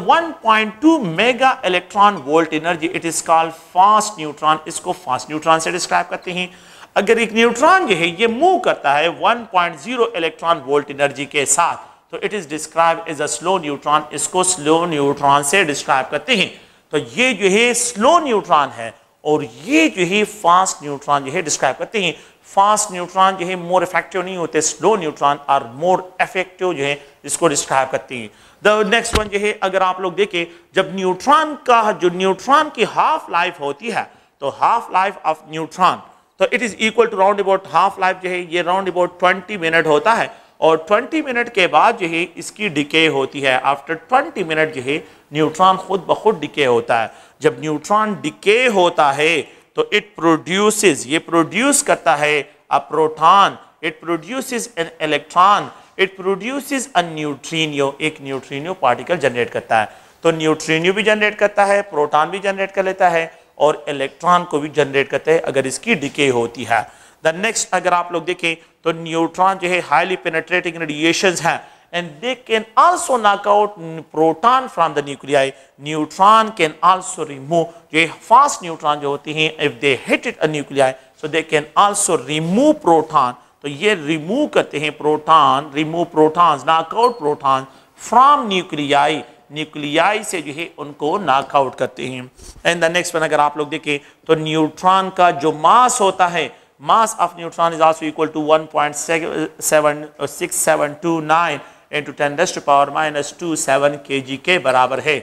1.2 mega electron volt energy it is called fast neutron इसको फास्ट न्यूट्रॉन से डिस्क्राइब करते हैं अगर एक न्यूट्रॉन जो है ये मूव करता है 1.0 इलेक्ट्रॉन वोल्ट एनर्जी के साथ तो it is describe as a slow neutron इसको स्लो न्यूट्रॉन से डिस्क्राइब करते हैं तो ये जो है स्लो न्यूट्रॉन है और ये जो है फास्ट न्यूट्रॉन जो है डिस्क्राइब करते हैं फास्ट न्यूट्रॉन जो है मोर इफेक्टिव नहीं होते slow neutron are more effective जो है इसको डिस्क्राइब करते हैं द नेक्स्ट वन जो है अगर आप लोग देखें जब न्यूट्रॉन का जो न्यूट्रॉन की हाफ लाइफ होती है तो हाफ लाइफ ऑफ न्यूट्रॉन तो it is equal to round about half life जो है ये राउंड अबाउट 20 मिनट होता है और 20 मिनट के बाद जो है इसकी डिके होती है आफ्टर 20 मिनट जो है न्यूट्रॉन खुद ब खुद डिके होता है जब न्यूट्रॉन डिके होता है तो इट प्रोड्यूस ये प्रोड्यूस करता है a proton it produce an electron it produce a neutrino एक न्यूट्रीनियो पार्टिकल जनरेट करता है तो न्यूट्रीनियो भी जनरेट करता है प्रोटॉन भी जनरेट कर लेता है और इलेक्ट्रॉन को भी जनरेट करता है अगर इसकी डिके होती है द नेक्स्ट अगर आप लोग देखें तो न्यूट्रॉन जो है हाईली पेनेट्रेटिंग रेडिएशन है and they can also knock out proton from the nuclei neutron can also remove जो फास्ट न्यूट्रॉन जो होती हैं if they hit it a nuclei so they can also remove proton तो ये remove करते हैं प्रोटॉन remove protons out proton from nuclei nuclei से जो है उनको नाक आउट करते हैं एंड द नेक्स्ट वन अगर आप लोग देखें तो न्यूट्रॉन का जो मास होता है mass of neutron is also equal to 1.76729 into 10 raised to power minus 27 kg के बराबर है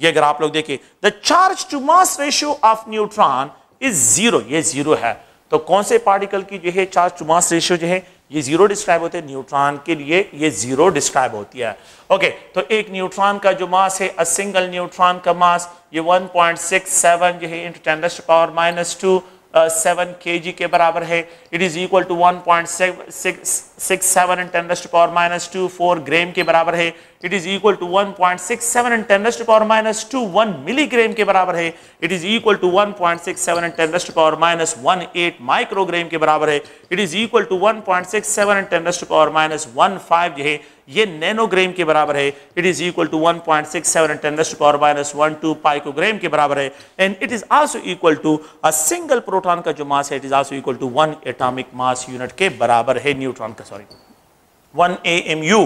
ये अगर आप लोग देखिए the charge to mass ratio of neutron is zero ये जीरो है तो कौन से पार्टिकल की जो है चार्ज टू मास रेशियो जो है ये जीरो डिस्क्राइब होते हैं न्यूट्रॉन के लिए ये जीरो डिस्क्राइब होती है ओके तो एक न्यूट्रॉन का जो मास है अ सिंगल न्यूट्रॉन का मास ये 1.67 जो है into 10 ten power -2 two seven K G के बराबर है it is equal to one point six six seven and ten raised power minus two four gram के बराबर है it is equal to one point six seven and ten raised power minus two one milligram के बराबर है it is equal to one point six seven and ten raised power minus one eight माइक्रोग्रेम के बराबर है it is equal to one point six seven and ten raised power minus one five जो है ये nanogram के बराबर है it is equal to one point six seven and ten raised power minus one two picogram के बराबर है and it is also equal to a single proton का जो मास है it is also equal to one atomic mass unit के बराबर है neutron का sorry one A M U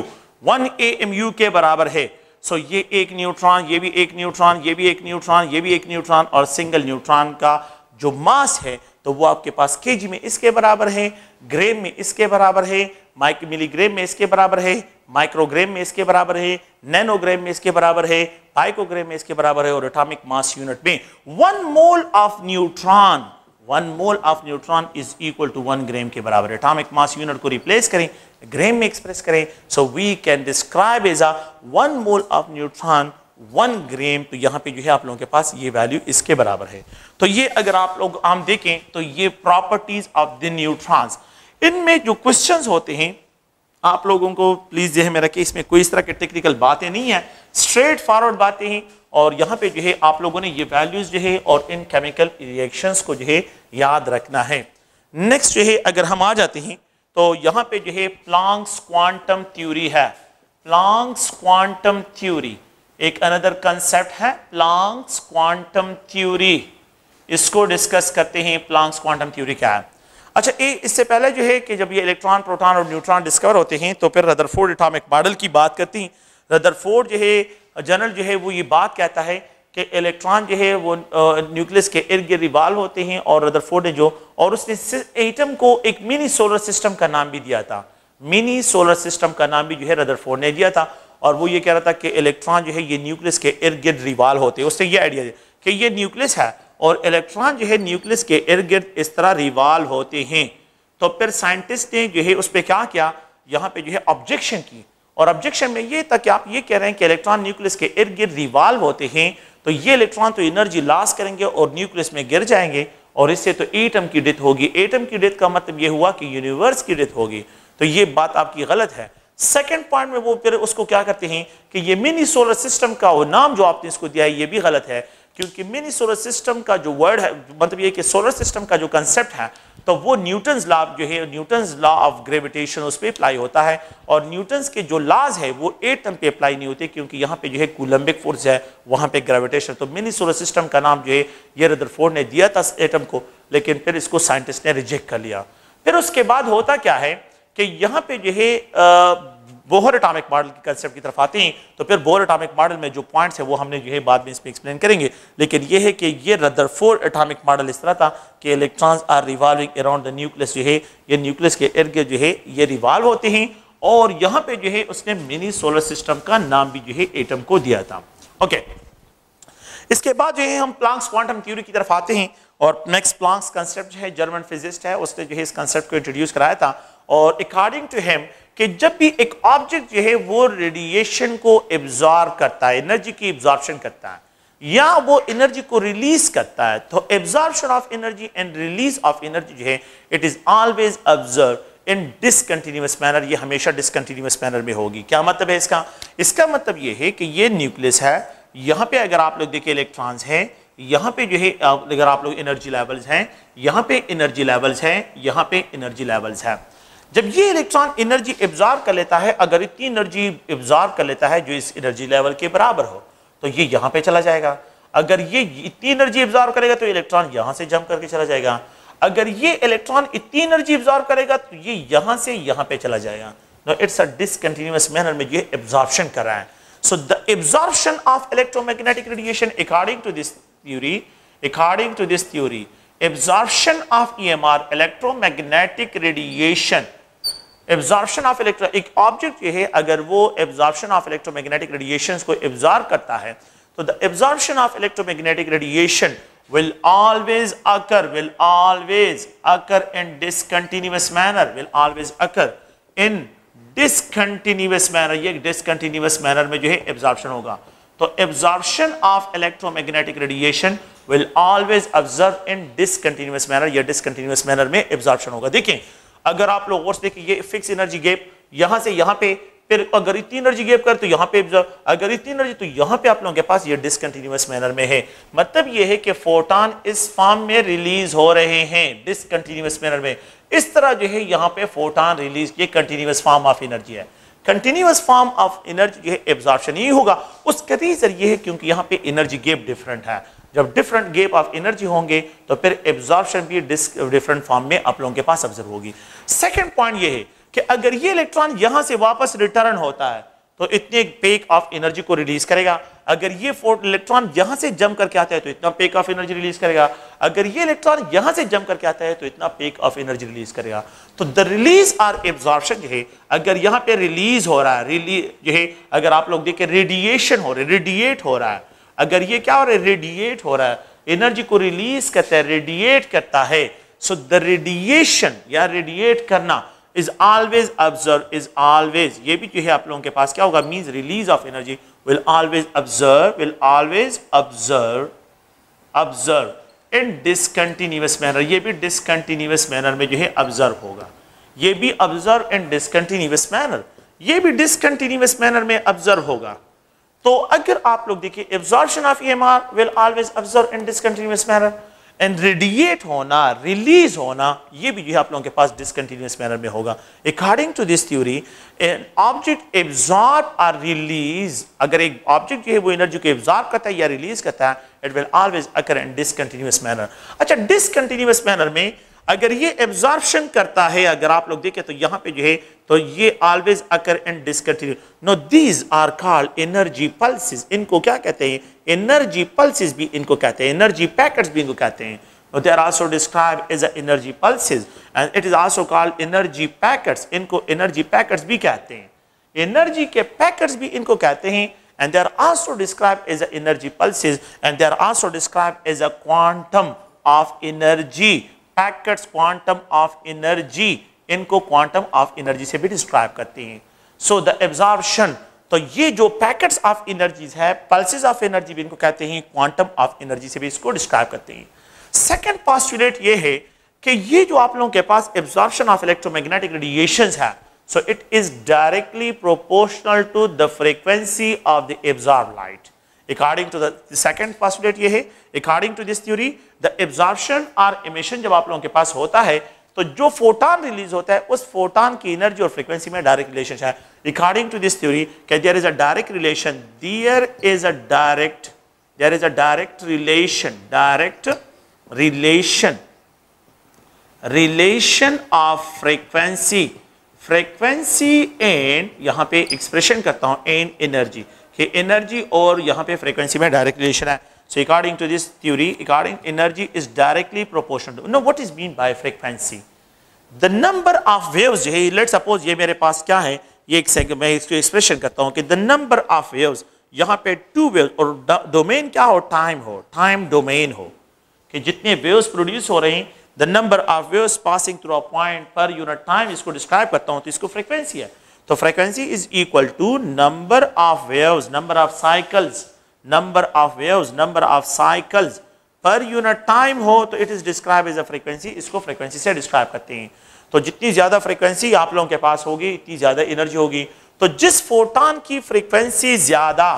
one A M U के बराबर है सो so, ये एक न्यूट्रॉन ये भी एक न्यूट्रॉन ये भी एक न्यूट्रॉन ये भी एक न्यूट्रॉन और सिंगल न्यूट्रॉन का जो मास है तो वो आपके पास जी में इसके बराबर है ग्रेम में इसके बराबर है माइक मिलीग्रेम में इसके बराबर है माइक्रोग्रेम में इसके बराबर है नैनोग्राम में इसके बराबर है पाइकोग्राम में इसके बराबर है और एटॉमिक मास यूनिट में one mole of neutron one mole of neutron is equal to one gram के बराबर एटॉमिक मास यूनिट को रिप्लेस करें ग्रेम में एक्सप्रेस करें so we can describe as a one mole of neutron one gram तो यहाँ पे जो है आप लोगों के पास ये वैल्यू इसके बराबर है तो ये अगर आप लोग आम देखें तो ये प्रॉपर्टीज ऑफ द न्यूट्रॉन्स इनमें जो क्वेश्चंस होते हैं आप लोगों को प्लीज़ है मेरा रखिए इसमें कोई इस तरह के टेक्निकल बातें नहीं है स्ट्रेट फॉरवर्ड बातें हैं और यहाँ पे जो है आप लोगों ने ये वैल्यूज़ जो है और इन केमिकल रिएक्शंस को जो है याद रखना है नेक्स्ट जो है अगर हम आ जाते हैं तो यहाँ पे जो है प्लांग्स क्वांटम थ्योरी है प्लांग्स क्वांटम थ्योरी एक अनदर कंसेप्ट है प्लांग्स क्वांटम थ्योरी इसको डिस्कस करते हैं प्लांग्स क्वांटम थ्योरी क्या है अच्छा ए इससे पहले जो है कि जब ये इलेक्ट्रॉन प्रोटॉन और न्यूट्रॉन डिस्कवर होते हैं तो फिर रदर फोर्ड एटॉमिक मॉडल की बात करती हैं फोर्ड जो है जनरल जो है वो ये बात कहता है कि इलेक्ट्रॉन जो है वो न्यूक्लियस के इर्द गिर्द रिवाल्व होते हैं और रदरफोर्ड ने जो और उसने एटम को एक मिनी सोलर सिस्टम का नाम भी दिया था मिनी सोलर सिस्टम का नाम भी जो है रदरफोर्ड ने दिया था और वो ये कह रहा था कि इलेक्ट्रॉन जो है ये न्यूक्लियस के इर्द गिर्द रिवाल्व होते हैं उसने ये आइडिया दिया कि ये न्यूक्लियस है और इलेक्ट्रॉन जो है न्यूक्लियस के इर्द गिर्द इस तरह रिवाल्व होते हैं तो फिर साइंटिस्ट ने जो है उस पर क्या किया यहाँ पे जो है ऑब्जेक्शन की और ऑब्जेक्शन में ये था कि आप ये कह रहे हैं कि इलेक्ट्रॉन न्यूक्लियस के इर्द गिर्द रिवाल्व होते हैं तो ये इलेक्ट्रॉन तो एनर्जी लॉस करेंगे और न्यूक्लियस में गिर जाएंगे और इससे तो एटम की डेथ होगी एटम की डेथ का मतलब ये हुआ कि यूनिवर्स की डेथ होगी तो ये बात आपकी गलत है सेकेंड पॉइंट में वो फिर उसको क्या करते हैं कि ये मिनी सोलर सिस्टम का वो नाम जो आपने इसको दिया है ये भी गलत है क्योंकि मिनी सोलर सिस्टम का जो वर्ड है मतलब ये कि सोलर सिस्टम का जो कंसेप्ट है तो वो न्यूटन लॉ जो है न्यूटन लॉ ऑफ ग्रेविटेशन उस पर अप्लाई होता है और न्यूटन के जो लॉज है वो एटम पे अप्लाई नहीं होते क्योंकि यहाँ पे जो है कोलम्बिक फोर्स है वहाँ पे ग्रेविटेशन तो मिनी सोलर सिस्टम का नाम जो है ये फोर्ड ने दिया था एटम को लेकिन फिर इसको साइंटिस्ट ने रिजेक्ट कर लिया फिर उसके बाद होता क्या है कि यहाँ पे जो है बोहर अटामिक मॉडल की कंसेप्ट की तरफ आते हैं तो फिर बोहर अटामिक मॉडल में जो पॉइंट्स है वो हमने जो है बाद में इसमें एक्सप्लेन करेंगे लेकिन ये है कि ये रदर फोर अटामिक मॉडल इस तरह था कि electrons are revolving around the nucleus जो है ये न्यूक्लियस के इर्द जो है ये रिवॉल्व होते हैं और यहाँ पे जो है उसने मिनी सोलर सिस्टम का नाम भी जो है एटम को दिया था ओके इसके बाद जो है हम प्लांक्स क्वांटम थ्योरी की तरफ आते हैं और नेक्स्ट प्लांक्स कंसेप्ट है जर्मन फिजिस्ट है उसने जो है इस कंसेप्ट को इंट्रोड्यूस कराया था और अकॉर्डिंग टू हिम कि जब भी एक ऑब्जेक्ट जो है वो रेडिएशन को एब्जॉर्व करता है एनर्जी की एब्जॉर्बशन करता है या वो एनर्जी को रिलीज करता है तो absorption of energy and release of energy जो है it is always observe in discontinuous manner ये हमेशा डिसकंटिन्यूस मैनर में होगी क्या मतलब है इसका इसका मतलब ये है कि ये न्यूक्लियस है यहाँ पे अगर आप लोग देखिए इलेक्ट्रॉन्स हैं यहाँ पे जो है अगर आप लोग एनर्जी लेवल्स हैं यहाँ पे एनर्जी लेवल्स हैं यहाँ पे एनर्जी लेवल्स हैं जब ये इलेक्ट्रॉन एनर्जी एब्जॉर्व कर लेता है अगर इतनी एनर्जी एब्जॉर्व कर लेता है जो इस एनर्जी लेवल के बराबर हो तो ये यहां पे चला जाएगा अगर ये इतनी एनर्जी एब्जॉर्व करेगा तो इलेक्ट्रॉन यहां से जंप करके चला जाएगा अगर ये इलेक्ट्रॉन इतनी एनर्जी एब्जॉर्व करेगा तो ये यहां से यहां पर चला जाएगा no it's a discontinuous manner में ये एब्जॉर्प्शन कर रहा है so the absorption of electromagnetic radiation according to this theory according to this theory absorption of emr electromagnetic radiation absorption of electro एक ऑब्जेक्ट ये है अगर वो एब्जॉर्बन ऑफ इलेक्ट्रोमैग्नेटिक रेडिएशन को एब्जॉर्ब करता है तो the absorption of electromagnetic radiation will always occur will always occur in discontinuous manner will always occur in discontinuous manner ये डिसकंटिन्यूस मैनर में जो है एब्जॉर्बन होगा तो absorption of electromagnetic radiation will always observe in discontinuous manner या discontinuous manner में absorption होगा देखिए अगर आप लोग और देखिए ये फिक्स एनर्जी गैप यहां से यहां पे फिर अगर इतनी एनर्जी गैप कर तो यहाँ पे अगर इतनी एनर्जी तो यहां पे आप लोगों के पास ये डिसकंटिन्यूस मैनर में है मतलब ये है कि फोटान इस फॉर्म में रिलीज हो रहे हैं डिसकंटिन्यूस मैनर में इस तरह जो है यहाँ पे फोटान रिलीज ये कंटिन्यूस फॉर्म ऑफ एनर्जी है कंटिन्यूस फॉर्म ऑफ एनर्जी जो है ही होगा उसके रीजन ये है क्योंकि यहाँ पे एनर्जी गेप डिफरेंट है जब डिफरेंट गेप ऑफ एनर्जी होंगे तो फिर एब्जॉर्प्शन भी डिफरेंट फॉर्म में आप लोगों के पास ऑब्जर्व होगी सेकेंड पॉइंट ये है कि अगर ये इलेक्ट्रॉन यहाँ से वापस रिटर्न होता है तो इतने पेक ऑफ एनर्जी को रिलीज करेगा अगर ये फोर्ट इलेक्ट्रॉन यहां से जम करके आता है तो इतना पेक ऑफ एनर्जी रिलीज करेगा अगर ये इलेक्ट्रॉन यहां से जम करके आता है तो इतना पेक ऑफ एनर्जी रिलीज करेगा तो द रिलीज आर एब्जॉर्शन जो है अगर यहाँ पे रिलीज हो रहा है जो है अगर आप लोग देखें रेडिएशन हो रहा है रेडिएट हो रहा है अगर ये क्या हो रहा है रेडिएट हो रहा है एनर्जी को रिलीज करता है रेडिएट करता है सो द रेडिएशन या रेडिएट करना is always observe is always ये भी जो है आप लोगों के पास क्या होगा means release of energy will always observe will always observe observe in discontinuous manner ये भी डिसकंटिन्यूस मैनर में जो है ऑब्जर्व होगा ये भी ऑब्जर्व इन डिसकंटिन्यूस मैनर ये भी डिसकंटिन्यूस मैनर में ऑब्जर्व होगा तो अगर आप लोग देखिए absorption of EMR will always observe in discontinuous manner and radiate होना रिलीज होना ये भी जो है आप लोगों के पास डिसकंटिन्यूस मैनर में होगा according to this theory an object absorb और रिलीज अगर एक ऑब्जेक्ट जो है वो एनर्जी को एब्जॉर्ब करता है या रिलीज करता है it will always occur in discontinuous manner अच्छा डिसकंटिन्यूस मैनर में अगर ये एब्जॉर्बशन करता है अगर आप लोग देखें तो यहां पे जो है तो ये always occur and discontinue no these are called energy pulses इनको क्या कहते हैं एनर्जी पल्सिस भी इनको कहते हैं एनर्जी पैकेट भी इनको कहते हैं they are also describe as a energy and it is also called energy packet इनको एनर्जी पैकेट भी कहते हैं एनर्जी के पैकेट भी इनको कहते हैं and there are also describe as a energy pulses and there are also describe as a quantum of energy packets quantum of energy इनको क्वांटम ऑफ एनर्जी से भी डिस्क्राइब करते हैं सो द एब्जॉर्बशन तो ये जो पैकेट्स ऑफ एनर्जीज है pulses of energy भी इनको कहते हैं क्वांटम ऑफ एनर्जी से भी इसको डिस्क्राइब करते हैं सेकंड पॉस्टुलेट ये है कि ये जो आप लोगों के पास एब्जॉर्प्शन ऑफ इलेक्ट्रोमैग्नेटिक रेडिएशन है so it is directly proportional to the frequency of the absorb light according to the second possibility ये है according to this theory the absorption और इमिशन जब आप लोगों के पास होता है तो जो फोटॉन रिलीज होता है उस फोटॉन की एनर्जी और फ्रीक्वेंसी में डायरेक्ट रिलेशन है according to this theory there is a direct relation there is a direct there is a direct relation direct relation relation of frequency frequency and यहां पे expression करता हूं and energy कि energy और यहाँ पे frequency में डायरेक्ट रिलेशन है so according to this theory according energy is directly proportional to no what is mean by frequency the number of waves जो है लेट सपोज ये मेरे पास क्या है ये एक सेग मैं इसको एक्सप्रेशन करता हूँ कि द नंबर ऑफ वेव्स यहाँ पे टू वेव और डोमेन क्या हो टाइम हो टाइम डोमेन हो कि जितने वेव्स प्रोड्यूस हो रहे हैं the number of waves passing through a point per unit time इसको डिस्क्राइब करता हूँ तो इसको फ्रीक्वेंसी है तो frequency is equal to number of waves number of cycles number of waves number of cycles per unit time हो तो it is describe as a frequency इसको फ्रीक्वेंसी से डिस्क्राइब करते हैं तो जितनी ज़्यादा फ्रीक्वेंसी आप लोगों के पास होगी इतनी ज़्यादा एनर्जी होगी तो जिस फोटान की फ्रीक्वेंसी ज़्यादा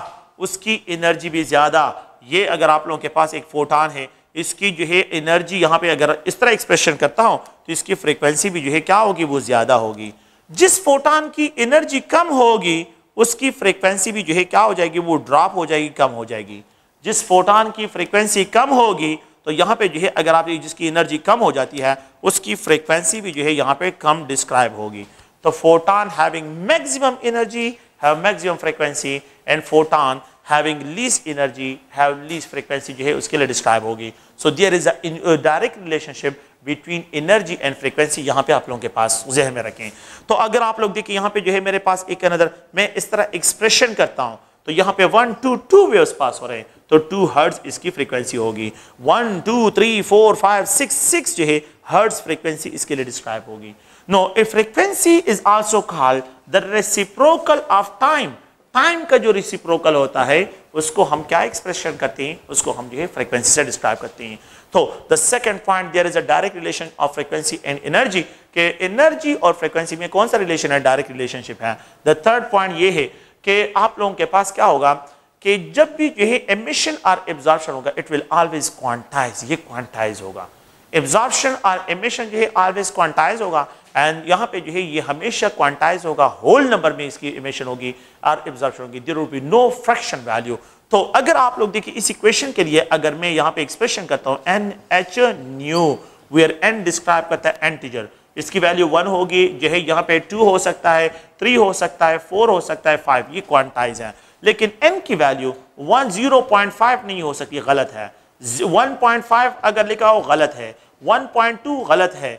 उसकी एनर्जी भी ज़्यादा ये अगर आप लोगों के पास एक फोटान है इसकी जो है एनर्जी यहाँ पे अगर इस तरह एक्सप्रेशन करता हूँ तो इसकी फ्रीक्वेंसी भी जो है क्या होगी वो ज़्यादा होगी जिस फोटोन की एनर्जी कम होगी उसकी फ्रीक्वेंसी भी जो है क्या हो जाएगी वो ड्रॉप हो जाएगी कम हो जाएगी जिस फोटोन की फ्रीक्वेंसी कम होगी तो यहाँ पे जो है अगर आप जिसकी एनर्जी कम हो जाती है उसकी फ्रीक्वेंसी भी जो है यहाँ पे कम डिस्क्राइब होगी तो photon having maximum energy have maximum frequency and photon having less energy have less frequency जो है उसके लिए डिस्क्राइब होगी so there is a direct relationship between energy and frequency यहाँ पे आप लोगों के पास जहन में रखें तो अगर आप लोग देखिए यहाँ पे जो है मेरे पास एक अनदर मैं इस तरह एक्सप्रेशन करता हूँ तो यहाँ पे one two two waves pass हो रहे हैं तो टू हर्ड्स इसकी फ्रीक्वेंसी होगी one two three four five six six जो है हर्ड्स फ्रीक्वेंसी इसके लिए डिस्क्राइब होगी no a frequency is also called the reciprocal of time time का जो रिसिप्रोकल होता है उसको हम क्या एक्सप्रेशन करते हैं उसको हम जो है फ्रीक्वेंसी से डिस्क्राइब करते हैं तो the second point there is a direct relation of frequency and energy के एनर्जी और फ्रीक्वेंसी में कौन सा रिलेशन है डायरेक्ट रिलेशनशिप है द थर्ड पॉइंट ये है कि आप लोगों के पास क्या होगा कि जब भी जो है एमिशन और एब्जॉर्बन होगा इट विल ऑलवेज क्वांटाइज ये क्वांटाइज होगा एब्जॉर्प्शन और एमिशन जो है ऑलवेज क्वांटाइज होगा एंड यहाँ पे जो है ये हमेशा क्वांटाइज होगा होल नंबर में इसकी एमिशन होगी और एब्जॉर्प्शन होगी there we be no fraction value तो अगर आप लोग देखिए इस इक्वेशन के लिए अगर मैं यहाँ पे एक्सप्रेशन करता हूँ n h nu we are n describe करता है एंटीजर इसकी वैल्यू वन होगी जो है यहाँ पे टू हो सकता है थ्री हो सकता है फोर हो सकता है फाइव ये क्वांटाइज है लेकिन एन की value one zero point five नहीं हो सकती गलत है 1.5 अगर लिखा हो गलत है 1.2 गलत है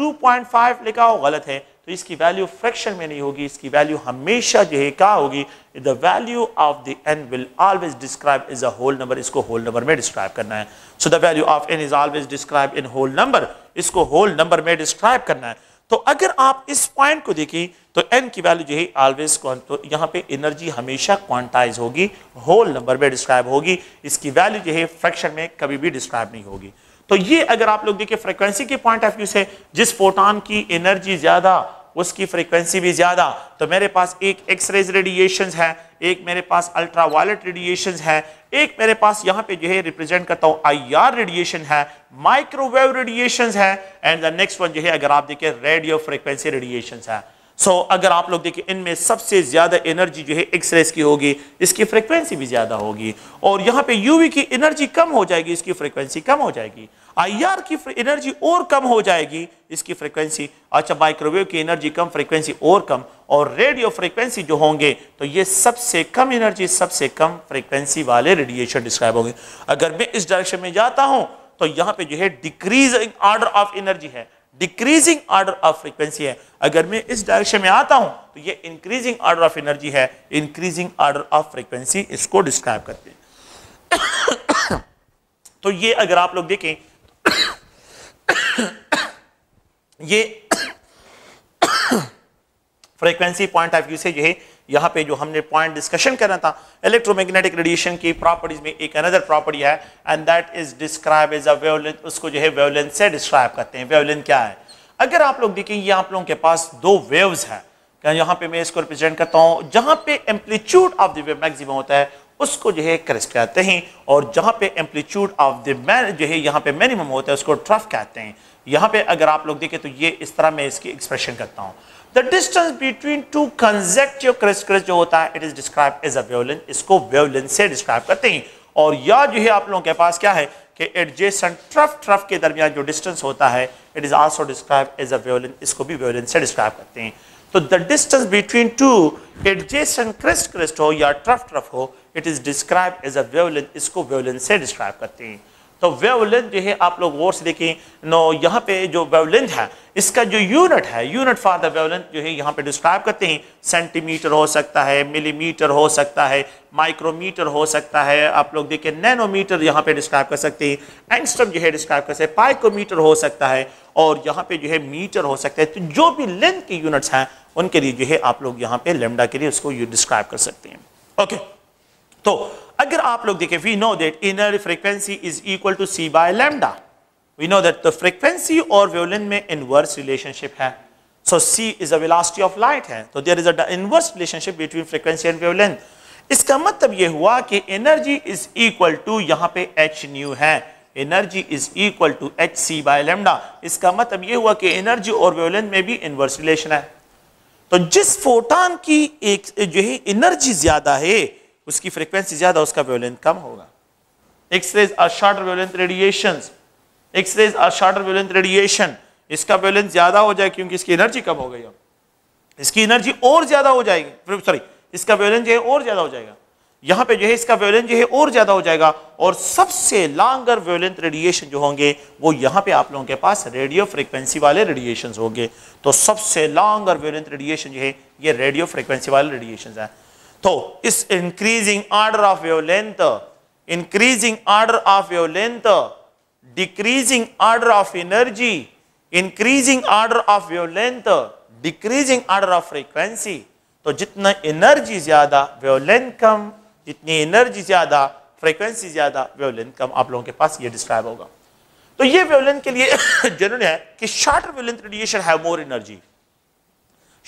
2.5 लिखा हो गलत है तो इसकी वैल्यू फ्रैक्शन में नहीं होगी इसकी वैल्यू हमेशा जो है क्या होगी the value of the n will always describe is a whole number इसको होल नंबर में डिस्क्राइब करना है so the value of n is always describe in whole number इसको होल नंबर में डिस्क्राइब करना है तो अगर आप इस पॉइंट को देखें तो एन की वैल्यू जो है ऑलवेज तो यहाँ पे एनर्जी हमेशा क्वांटाइज होगी होल नंबर में डिस्क्राइब होगी इसकी वैल्यू जो है फ्रैक्शन में कभी भी डिस्क्राइब नहीं होगी तो ये अगर आप लोग देखिए फ्रीक्वेंसी के पॉइंट ऑफ व्यू से जिस फोटोन की एनर्जी ज़्यादा उसकी फ्रीक्वेंसी भी ज़्यादा तो मेरे पास एक एक्सरेज रेडिएशन है एक मेरे पास अल्ट्रा रेडिएशन है एक मेरे पास यहाँ पे जो है रिप्रेजेंट करता हूँ आई आर रेडिएशन है माइक्रोवेव रेडिएशन है एंड द नेक्स्ट वन जो है अगर आप देखिए रेडियो फ्रिक्वेंसी रेडिएशन है सो so, अगर आप लोग देखिए इनमें सबसे ज़्यादा एनर्जी जो है एक्सरेस की होगी इसकी फ्रिक्वेंसी भी ज़्यादा होगी और यहाँ पे यूवी की एनर्जी कम हो जाएगी इसकी फ्रिक्वेंसी कम हो जाएगी आईआर की एनर्जी और कम हो जाएगी इसकी फ्रिक्वेंसी अच्छा माइक्रोवेव की एनर्जी कम फ्रिक्वेंसी और कम और रेडियो फ्रिक्वेंसी जो होंगे तो ये सबसे कम एनर्जी सबसे कम फ्रिक्वेंसी वाले रेडिएशन डिस्क्राइब होंगे अगर मैं इस डायरेक्शन में जाता हूँ तो यहाँ पे जो है डिक्रीज ऑर्डर ऑफ एनर्जी है डिक्रीजिंग ऑर्डर ऑफ फ्रीक्वेंसी है अगर मैं इस डायरेक्शन में आता हूं तो ये इंक्रीजिंग ऑर्डर ऑफ एनर्जी है इंक्रीजिंग ऑर्डर ऑफ फ्रीक्वेंसी इसको डिस्क्राइब करते हैं तो ये अगर आप लोग देखें ये फ्रीक्वेंसी पॉइंट ऑफ व्यू से जो है यहाँ पे जो हमने पॉइंट डिस्कशन करना था इलेक्ट्रोमैग्नेटिक रेडिएशन की प्रॉपर्टीज में एक अनदर प्रॉपर्टी है and that is describe as a wavelength उसको जो है वेवलेंथ से डिस्क्राइब करते हैं वेवलेंथ क्या है अगर आप लोग देखें ये आप लोगों के पास दो वेव्स है यहाँ पे मैं इसको रिप्रेजेंट करता हूँ जहाँ पे amplitude of the wave maximum होता है उसको जो है क्रेस्ट कहते हैं और जहाँ पे एम्पलीट्यूड ऑफ द मैन जो है यहाँ पे मिनिमम होता है उसको ट्रफ कहते हैं यहाँ पे अगर आप लोग देखें तो ये इस तरह मैं इसकी एक्सप्रेशन करता हूँ the distance between two consecutive crest जो होता है it is describe as a इसको वेवलेंस से डिस्क्राइब करते हैं और यह जो है आप लोगों के पास क्या है कि एडजेसेंट ट्रफ ट्रफ के दरमियान जो डिस्टेंस होता है it is also describe as a इसको भी वेवलेंस से डिस्क्राइब करते हैं तो the distance between two adjacent crest crest हो या ट्रफ ट्रफ हो it is describe as a wavelength इसको वेवलेंस से डिस्क्राइब करते हैं तो वेवलेंथ जो है आप लोग गौर से देखें नो यहाँ पे जो वेवलेंथ है इसका जो यूनिट है यूनिट फॉर द वेवलेंथ जो है यहाँ पे डिस्क्राइब करते हैं सेंटीमीटर हो सकता है मिलीमीटर हो सकता है माइक्रोमीटर हो सकता है आप लोग देखें नैनोमीटर यहाँ पे डिस्क्राइब कर सकते हैं एंगस्ट्रम जो है डिस्क्राइब कर सकते हैं पाइकोमीटर हो सकता है और यहाँ पे जो है मीटर हो सकता है तो जो भी लेंथ के यूनिट्स हैं उनके लिए जो है आप लोग यहाँ पे लेमडा के लिए उसको डिस्क्राइब कर सकते हैं ओके तो अगर आप लोग देखें we know that inner frequency is equal to c by lambda we know that the frequency और वेवलेन में इनवर्स रिलेशनशिप है so c is a velocity of light है तो there is a inverse relationship between frequency and wavelength इसका मतलब यह हुआ कि एनर्जी इज इक्वल टू यहां पे एच न्यू है energy is equal to H C by lambda इसका मतलब यह हुआ कि एनर्जी और वेवलेंथ में भी इनवर्स रिलेशन है तो जिस फोटॉन की एक जो है एनर्जी ज्यादा है उसकी फ्रिक्वेंसी ज़्यादा उसका वेवलेंथ कम होगा X-rays are shorter wavelength radiation X-rays are shorter wavelength radiation इसका वेवलेंथ ज़्यादा हो जाए क्योंकि इसकी एनर्जी कम हो गई अब इसकी एनर्जी और ज़्यादा हो जाएगी सॉरी इसका वेवलेंथ जो है और ज़्यादा हो जाएगा यहाँ पे जो है इसका वेवलेंथ जो है और ज़्यादा हो जाएगा और सबसे लॉन्गर वेवलेंथ रेडिएशन जो होंगे वो यहाँ पे आप लोगों के पास रेडियो फ्रिक्वेंसी वाले रेडिएशन होंगे तो सबसे लॉन्गर वेवलेंथ रेडिएशन जो है ये रेडियो फ्रिक्वेंसी वाले रेडिएशन है तो इस increasing order of wavelength increasing order of wavelength decreasing order of energy increasing order of wavelength decreasing order of frequency तो जितना एनर्जी ज्यादा वेवलेंथ कम जितनी एनर्जी ज्यादा फ्रीक्वेंसी ज्यादा वेवलेंथ कम आप लोगों के पास ये डिस्क्राइब होगा तो ये वेवलेंथ के लिए जरूर है कि shorter wavelength radiation have more energy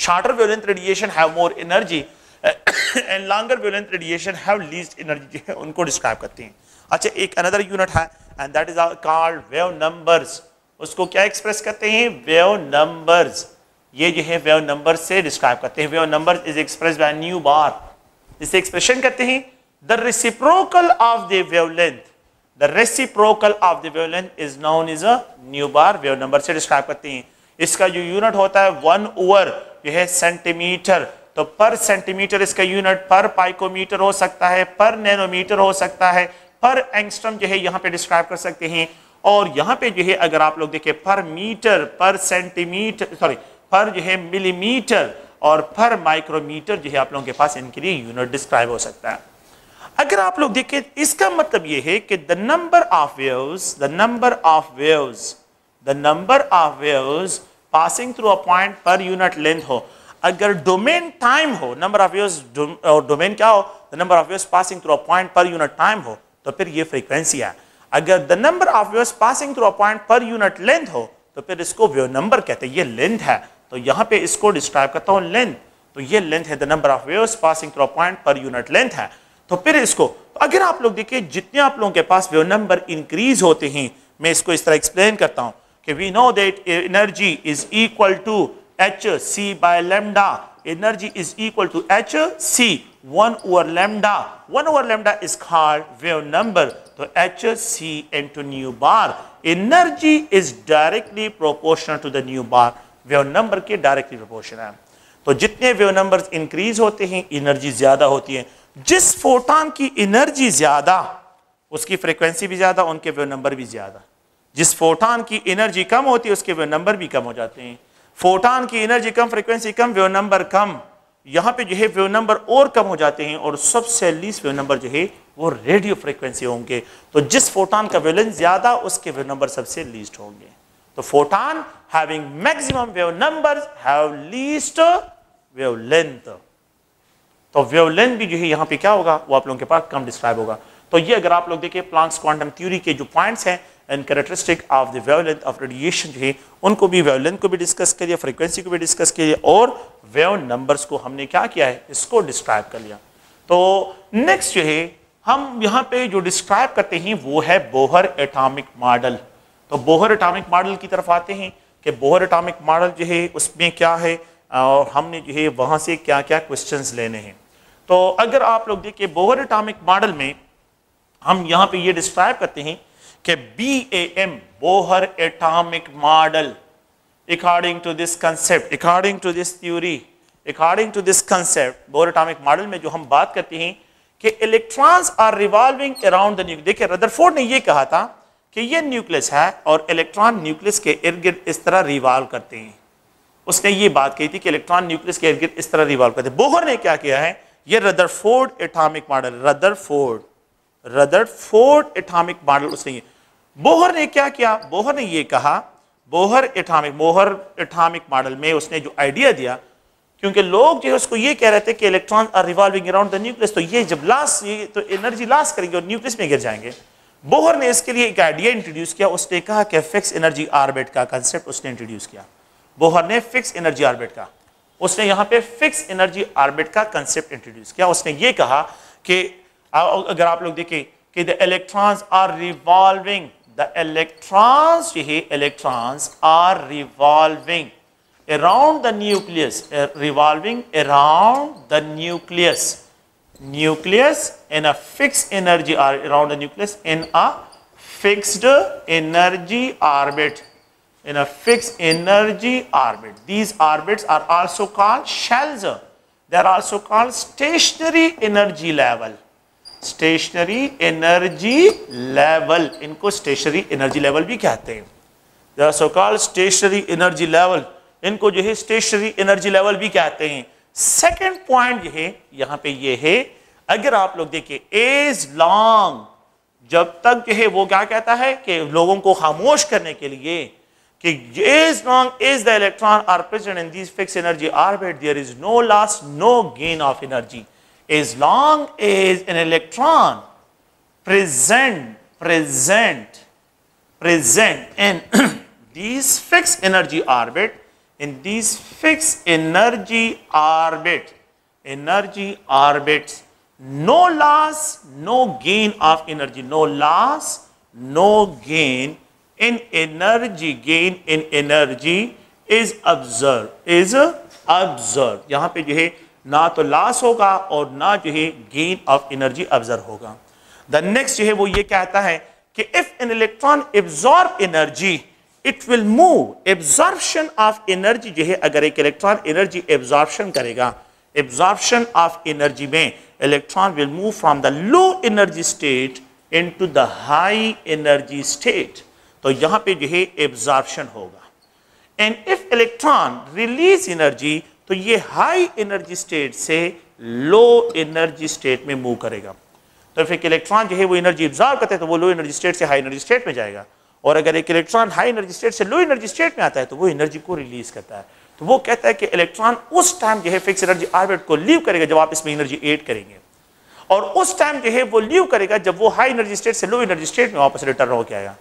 shorter wavelength radiation have more energy and longer wavelength radiation have least energy जो है उनको डिस्क्राइब करते हैं अच्छा एक अनदर यूनिट है and that is called wave numbers उसको क्या एक्सप्रेस करते हैं वेव नंबर्स ये जो है वेव नंबर से डिस्क्राइब करते हैं wave number is express by nu bar इसे एक्सप्रेशन कहते हैं the reciprocal of the wavelength the reciprocal of the wavelength is known is a nu bar wave number से डिस्क्राइब करते हैं इसका जो यूनिट होता है वन ओवर जो है सेंटीमीटर तो पर सेंटीमीटर इसका यूनिट पर पाइकोमीटर हो सकता है पर नैनोमीटर हो सकता है पर एंगस्ट्रम जो है यहाँ पे डिस्क्राइब कर सकते हैं और यहाँ पे जो है अगर आप लोग देखें पर मीटर पर सेंटीमीटर सॉरी पर जो है मिलीमीटर और पर माइक्रोमीटर जो है आप लोगों के पास इनके लिए यूनिट डिस्क्राइब हो सकता है अगर आप लोग देखें इसका मतलब यह है कि the number of waves the number of waves the number of waves passing through a point per unit length हो अगर डोमेन टाइम हो नंबर ऑफ यूर्स और डोमेन क्या हो the number of yours passing through a point per unit time हो तो फिर ये फ्रीक्वेंसी है अगर the number of yours passing through a point per unit length हो तो फिर इसको वेव नंबर कहते हैं ये लेंथ है तो यहाँ पे इसको डिस्क्राइब करता हूँ लेंथ तो ये लेंथ है the number of waves passing through a point per unit length है तो फिर इसको तो अगर आप लोग देखिए जितने आप लोगों के पास वेव नंबर इंक्रीज होते हैं मैं इसको इस तरह एक्सप्लेन करता हूँ कि we know that energy is equal to H C by lambda energy is equal to H C one over lambda one over lambda is खार वेव नंबर तो H C into nu bar energy is directly proportional to the nu bar wave number के directly proportion है तो जितने wave number increase होते हैं energy ज्यादा होती है जिस फोटॉन की एनर्जी ज्यादा उसकी फ्रीक्वेंसी भी ज्यादा उनके वेव नंबर भी ज्यादा जिस फोटॉन की एनर्जी कम होती है उसके वेव नंबर भी कम हो जाते हैं फोटान की एनर्जी कम फ्रीक्वेंसी कम वेव नंबर कम यहां पे जो है वेव नंबर और कम हो जाते हैं और सबसे लीस वेव नंबर जो है वो रेडियो फ्रीक्वेंसी होंगे तो जिस फोटान का वेलेंस ज़्यादा उसके वेव नंबर सबसे लीस्ट होंगे तो photon having maximum wave numbers have least length तो लेंथ भी जो है यहां पे क्या होगा वो आप लोगों के पास कम डिस्क्राइब होगा तो ये अगर आप लोग देखिए प्लांक्स क्वांटम थ्योरी के जो पॉइंट्स हैं and characteristic of the wavelength of radiation जो है उनको भी वेवलेंथ को भी डिस्कस कर लिया फ्रिक्वेंसी को भी डिस्कस कर लिया और वेव नंबर्स को हमने क्या किया है इसको डिस्क्राइब कर लिया तो नेक्स्ट जो है हम यहाँ पे जो डिस्क्राइब करते हैं वो है बोहर एटॉमिक मॉडल तो बोहर एटॉमिक मॉडल की तरफ आते हैं कि बोहर एटॉमिक मॉडल जो है उसमें क्या है और हमने जो है वहाँ से क्या क्या क्वेश्चन लेने हैं तो अगर आप लोग देखिए बोहर एटॉमिक मॉडल में हम यहाँ पे ये डिस्क्राइब करते हैं B A M Bohr atomic model according to this concept according to this theory according to this concept Bohr atomic model में जो हम बात करते हैं कि electrons are revolving around the nucleus देखिए रदरफोर्ड ने ये कहा था कि ये न्यूक्लियस है और इलेक्ट्रॉन न्यूक्लियस के इर्द गिर्द इस तरह रिवॉल्व करते हैं उसने ये बात कही थी कि इलेक्ट्रॉन न्यूक्लियस के इर्द गिर्द इस तरह रिवॉल्व करते हैं बोहर ने क्या किया है ये Rutherford atomic model Rutherford Rutherford atomic model उसने ये बोहर ने क्या किया बोहर ने यह कहा Bohr atomic Bohr atomic model में उसने जो आइडिया दिया क्योंकि लोग जो उसको ये कह रहे थे कि electron are revolving around the nucleus तो ये जब लास्ट ये तो एनर्जी लास्ट करेंगे और न्यूक्लियस में गिर जाएंगे बोहर ने इसके लिए एक आइडिया इंट्रोड्यूस किया उसने कहा कि फिक्स एनर्जी आर्बिट का कंसेप्ट उसने इंट्रोड्यूस किया बोहर ने फिक्स एनर्जी आर्बिट का उसने यहाँ पे फिक्स एनर्जी आर्बिट का कंसेप्ट इंट्रोड्यूस किया उसने ये कहा कि अगर आप लोग देखें कि the electrons are revolving the electrons, electrons are revolving around the nucleus, uh, revolving around the nucleus. Nucleus in a fixed energy or around the nucleus in a fixed energy orbit. In a fixed energy orbit. These orbits are also called shells. They are also called stationary energy level. Stationary energy level इनको stationary energy level भी कहते हैं सोकाल stationery energy level इनको जो है stationery energy level भी कहते हैं सेकंड पॉइंट जो है यहां पे ये है अगर आप लोग देखिए एज लॉन्ग जब तक जो है वो क्या कहता है कि लोगों को खामोश करने के लिए कि as long as the electron are present in this fix energy orbit there is no loss no gain of energy As long as an electron present, present, present in these fixed energy orbit, in these fixed energy orbit, energy orbits, no loss, no gain of energy, no loss, no gain in energy, gain in energy is observed, is observed. यहाँ pe जो ना तो loss होगा और ना जो है gain of energy observe होगा द नेक्स्ट जो है वो ये कहता है कि if an electron absorb energy it will move absorption of energy जो है अगर एक इलेक्ट्रॉन एनर्जी एब्जॉर्बशन करेगा एब्जॉर्बशन ऑफ एनर्जी में electron will move from the low energy state to the high energy state तो यहां पर जो है एब्जॉर्बशन होगा and if electron release energy तो ये हाई एनर्जी स्टेट से लो एनर्जी स्टेट में मूव करेगा तो फिर एक इलेक्ट्रॉन जो है वो एनर्जी ऑब्जॉर्व करते हैं तो वो लो एनर्जी स्टेट से हाई एनर्जी स्टेट में जाएगा और अगर एक इलेक्ट्रॉन हाई एनर्जी स्टेट से लो एनर्जी स्टेट में आता है तो वो एनर्जी को रिलीज करता है तो वो कहता है कि इलेक्ट्रॉन उस टाइम जो है फिक्स एनर्जी आर्बिट को लीव करेगा जब आप इसमें एनर्जी एड करेंगे और उस टाइम जो है वो लीव करेगा जब वो हाई एनर्जी स्टेट से लो एनर्जी स्टेट में वापस रिटर्न होकर आएगा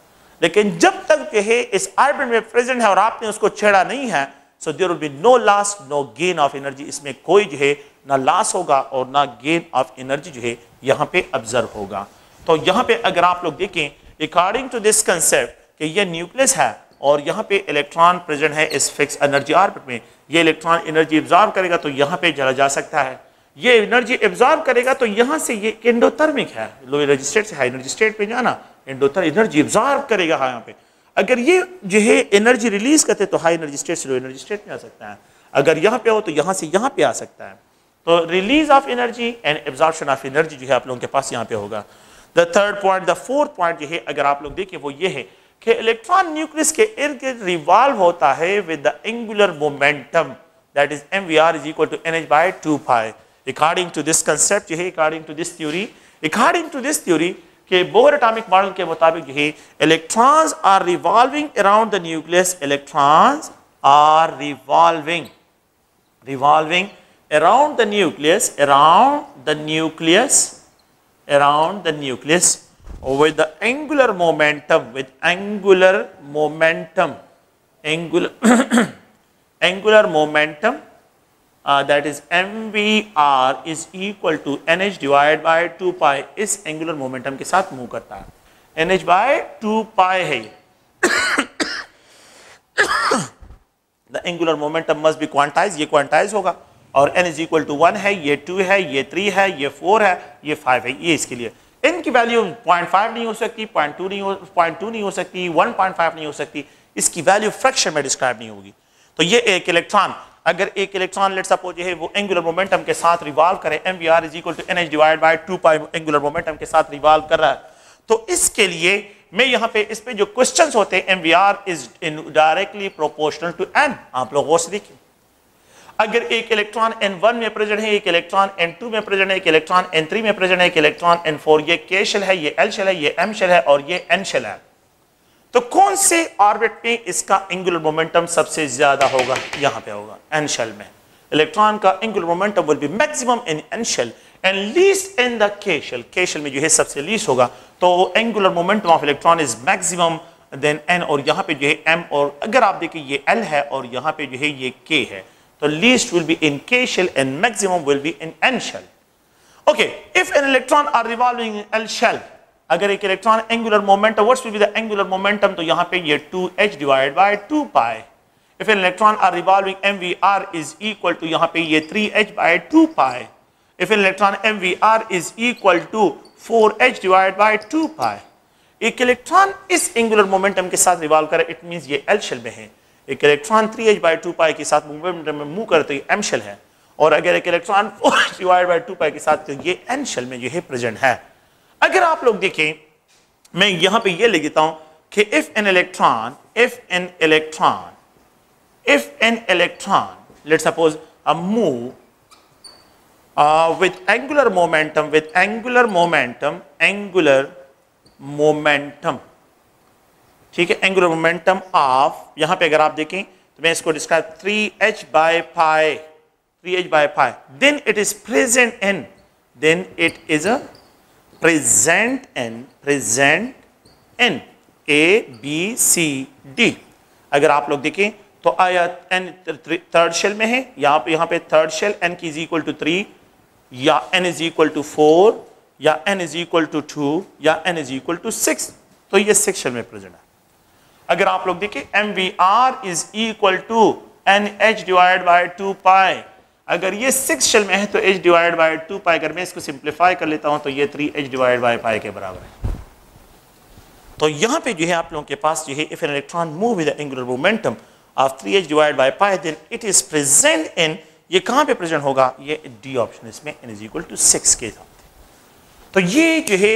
लेकिन जब तक जो है इस आर्बिट में प्रेजेंट है और आपने उसको छेड़ा नहीं है so there will be no loss no gain of energy इसमें कोई जो है ना लॉस होगा और ना गेन ऑफ एनर्जी जो है यहाँ पे ऑब्जर्व होगा तो यहाँ पे अगर आप लोग देखें अकॉर्डिंग टू दिस कंसेप्ट कि ये न्यूक्लियस है और यहाँ पे इलेक्ट्रॉन प्रेजेंट है इस फिक्स एनर्जी आर्बिट में ये इलेक्ट्रॉन एनर्जी एब्जॉर्व करेगा तो यहाँ पे जला जा सकता है ये एनर्जी एब्जॉर्व करेगा तो यहाँ से ये एंडोथर्मिक है लो एनर्जी स्टेट से हाई एनर्जी स्टेट पर जाना एंडोथर्म एनर्जी एब्जॉर्व करेगा हाँ यहाँ पे अगर ये जो है एनर्जी रिलीज करते तो हाई एनर्जी स्टेट से लो एनर्जी स्टेट में आ सकता है अगर यहाँ पे हो तो यहाँ से यहाँ पे आ सकता है तो release of energy and absorption of energy जो है आप लोगों के पास यहाँ पे होगा the third point the fourth point जो है अगर आप लोग देखें वो ये है कि इलेक्ट्रॉन न्यूक्लियस के इर्द गिर्द रिवॉल्व होता है with the angular momentum that is M V R is equal to N H by two five according to this concept जो है according to this theory according to this theory कि Bohr atomic model के मुताबिक जो है electrons are revolving around the nucleus electrons are revolving revolving around the nucleus around the nucleus around the nucleus with the angular momentum with angular momentum angular angular momentum uh, that is mvr is equal to nh divided by 2 pi इस angular momentum के साथ move करता है N H by two pi है the angular momentum must be quantize ये quantize होगा और N is equal to one है ये टू है ये थ्री है ये फोर है ये फाइव है ये इसके लिए इनकी वैल्यू पॉइंट फाइव नहीं हो सकती पॉइंट टू नहीं हो पॉइंट टू नहीं हो सकती वन पॉइंट फाइव नहीं हो सकती इसकी वैल्यू फ्रैक्शन में डिस्क्राइब नहीं होगी तो ये एक इलेक्ट्रॉन अगर एक इलेक्ट्रॉन लेट सपोज है वो एंगुलर मोमेंटम के साथ रिवॉल्व करे M V R is equal to N H divide by two pi angular momentum के साथ रिवॉल्व कर रहा है तो इसके लिए मैं यहाँ पे इस पे जो क्वेश्चन होते हैं M V R is in directly proportional to N आप लोग गौर से देखिए अगर एक इलेक्ट्रॉन एन वन में प्रेजेंट है एक इलेक्ट्रॉन एन टू में प्रेजेंट है एक इलेक्ट्रॉन एन थ्री में प्रेजेंट है एक इलेक्ट्रॉन एन फोर ये के शेल है ये एल शेल है ये एम शेल है और ये एन शेल है तो कौन से ऑर्बिट में इसका एंगुलर मोमेंटम सबसे ज्यादा होगा यहां पे होगा एनशेल में इलेक्ट्रॉन का angular momentum will be maximum in N shell and least in the K shell K shell में जो है सबसे लीस्ट होगा तो angular momentum of electron is maximum then N और यहां पे जो है एम और अगर आप देखिए ये एल है और यहां पे जो है ये के है तो least will be in K shell and maximum will be in N shell okay if an electron are revolving L shell अगर एक electron angular momentum what's will be the angular momentum तो यहाँ पे ये 2h divide by 2 pi if an electron are revolving mvr is equal to यहाँ पे ये 3h by 2 pi if an electron mvr is equal to 4h divide by 2 पाई एक electron इस angular momentum के साथ रिवॉल्व करे इट मींस ये l shell में है एक इलेक्ट्रॉन 3h बाय 2 पाई के साथ मोमेंटम में मूव करते तो m शेल है और अगर एक इलेक्ट्रॉन 4h डिवाइड बाय 2 पाई के साथ तो ये n शेल में जो है प्रेजेंट है अगर आप लोग देखें मैं यहां पे ये ले देता हूं कि if an electron if an electron if an electron let suppose a move with angular momentum with angular momentum angular momentum ठीक है एंगुलर मोमेंटम ऑफ यहां पे अगर आप देखें तो मैं इसको describe three H by five three H by five then it is present in then it is a present n present n a b c d अगर आप लोग देखें तो आयत n थर्ड शेल में है यहाँ पे यहां पे थर्ड शेल n की इज इक्वल टू थ्री या n is equal to four या n is equal to two या n is equal to six तो ये सिक्स शेल में प्रेजेंट है अगर आप लोग देखें M V R is equal to N H divide by two pi अगर ये सिक्स शेल में है तो H divide by two pi अगर मैं इसको सिंप्लीफाई कर लेता हूं तो ये three H divide by pi के बराबर है तो यहां पे जो है आप लोगों के पास जो है if an electron move with angular momentum of three H divide by pi then it is present in ये कहां पे प्रेजेंट होगा ये डी ऑप्शन इसमें N is equal to six के साथ तो ये जो है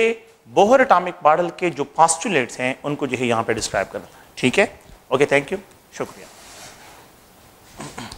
बोहर अटामिक मॉडल के जो पॉस्टुलेट्स हैं उनको जो है यहां पर डिस्क्राइब करना ठीक है ओके थैंक यू शुक्रिया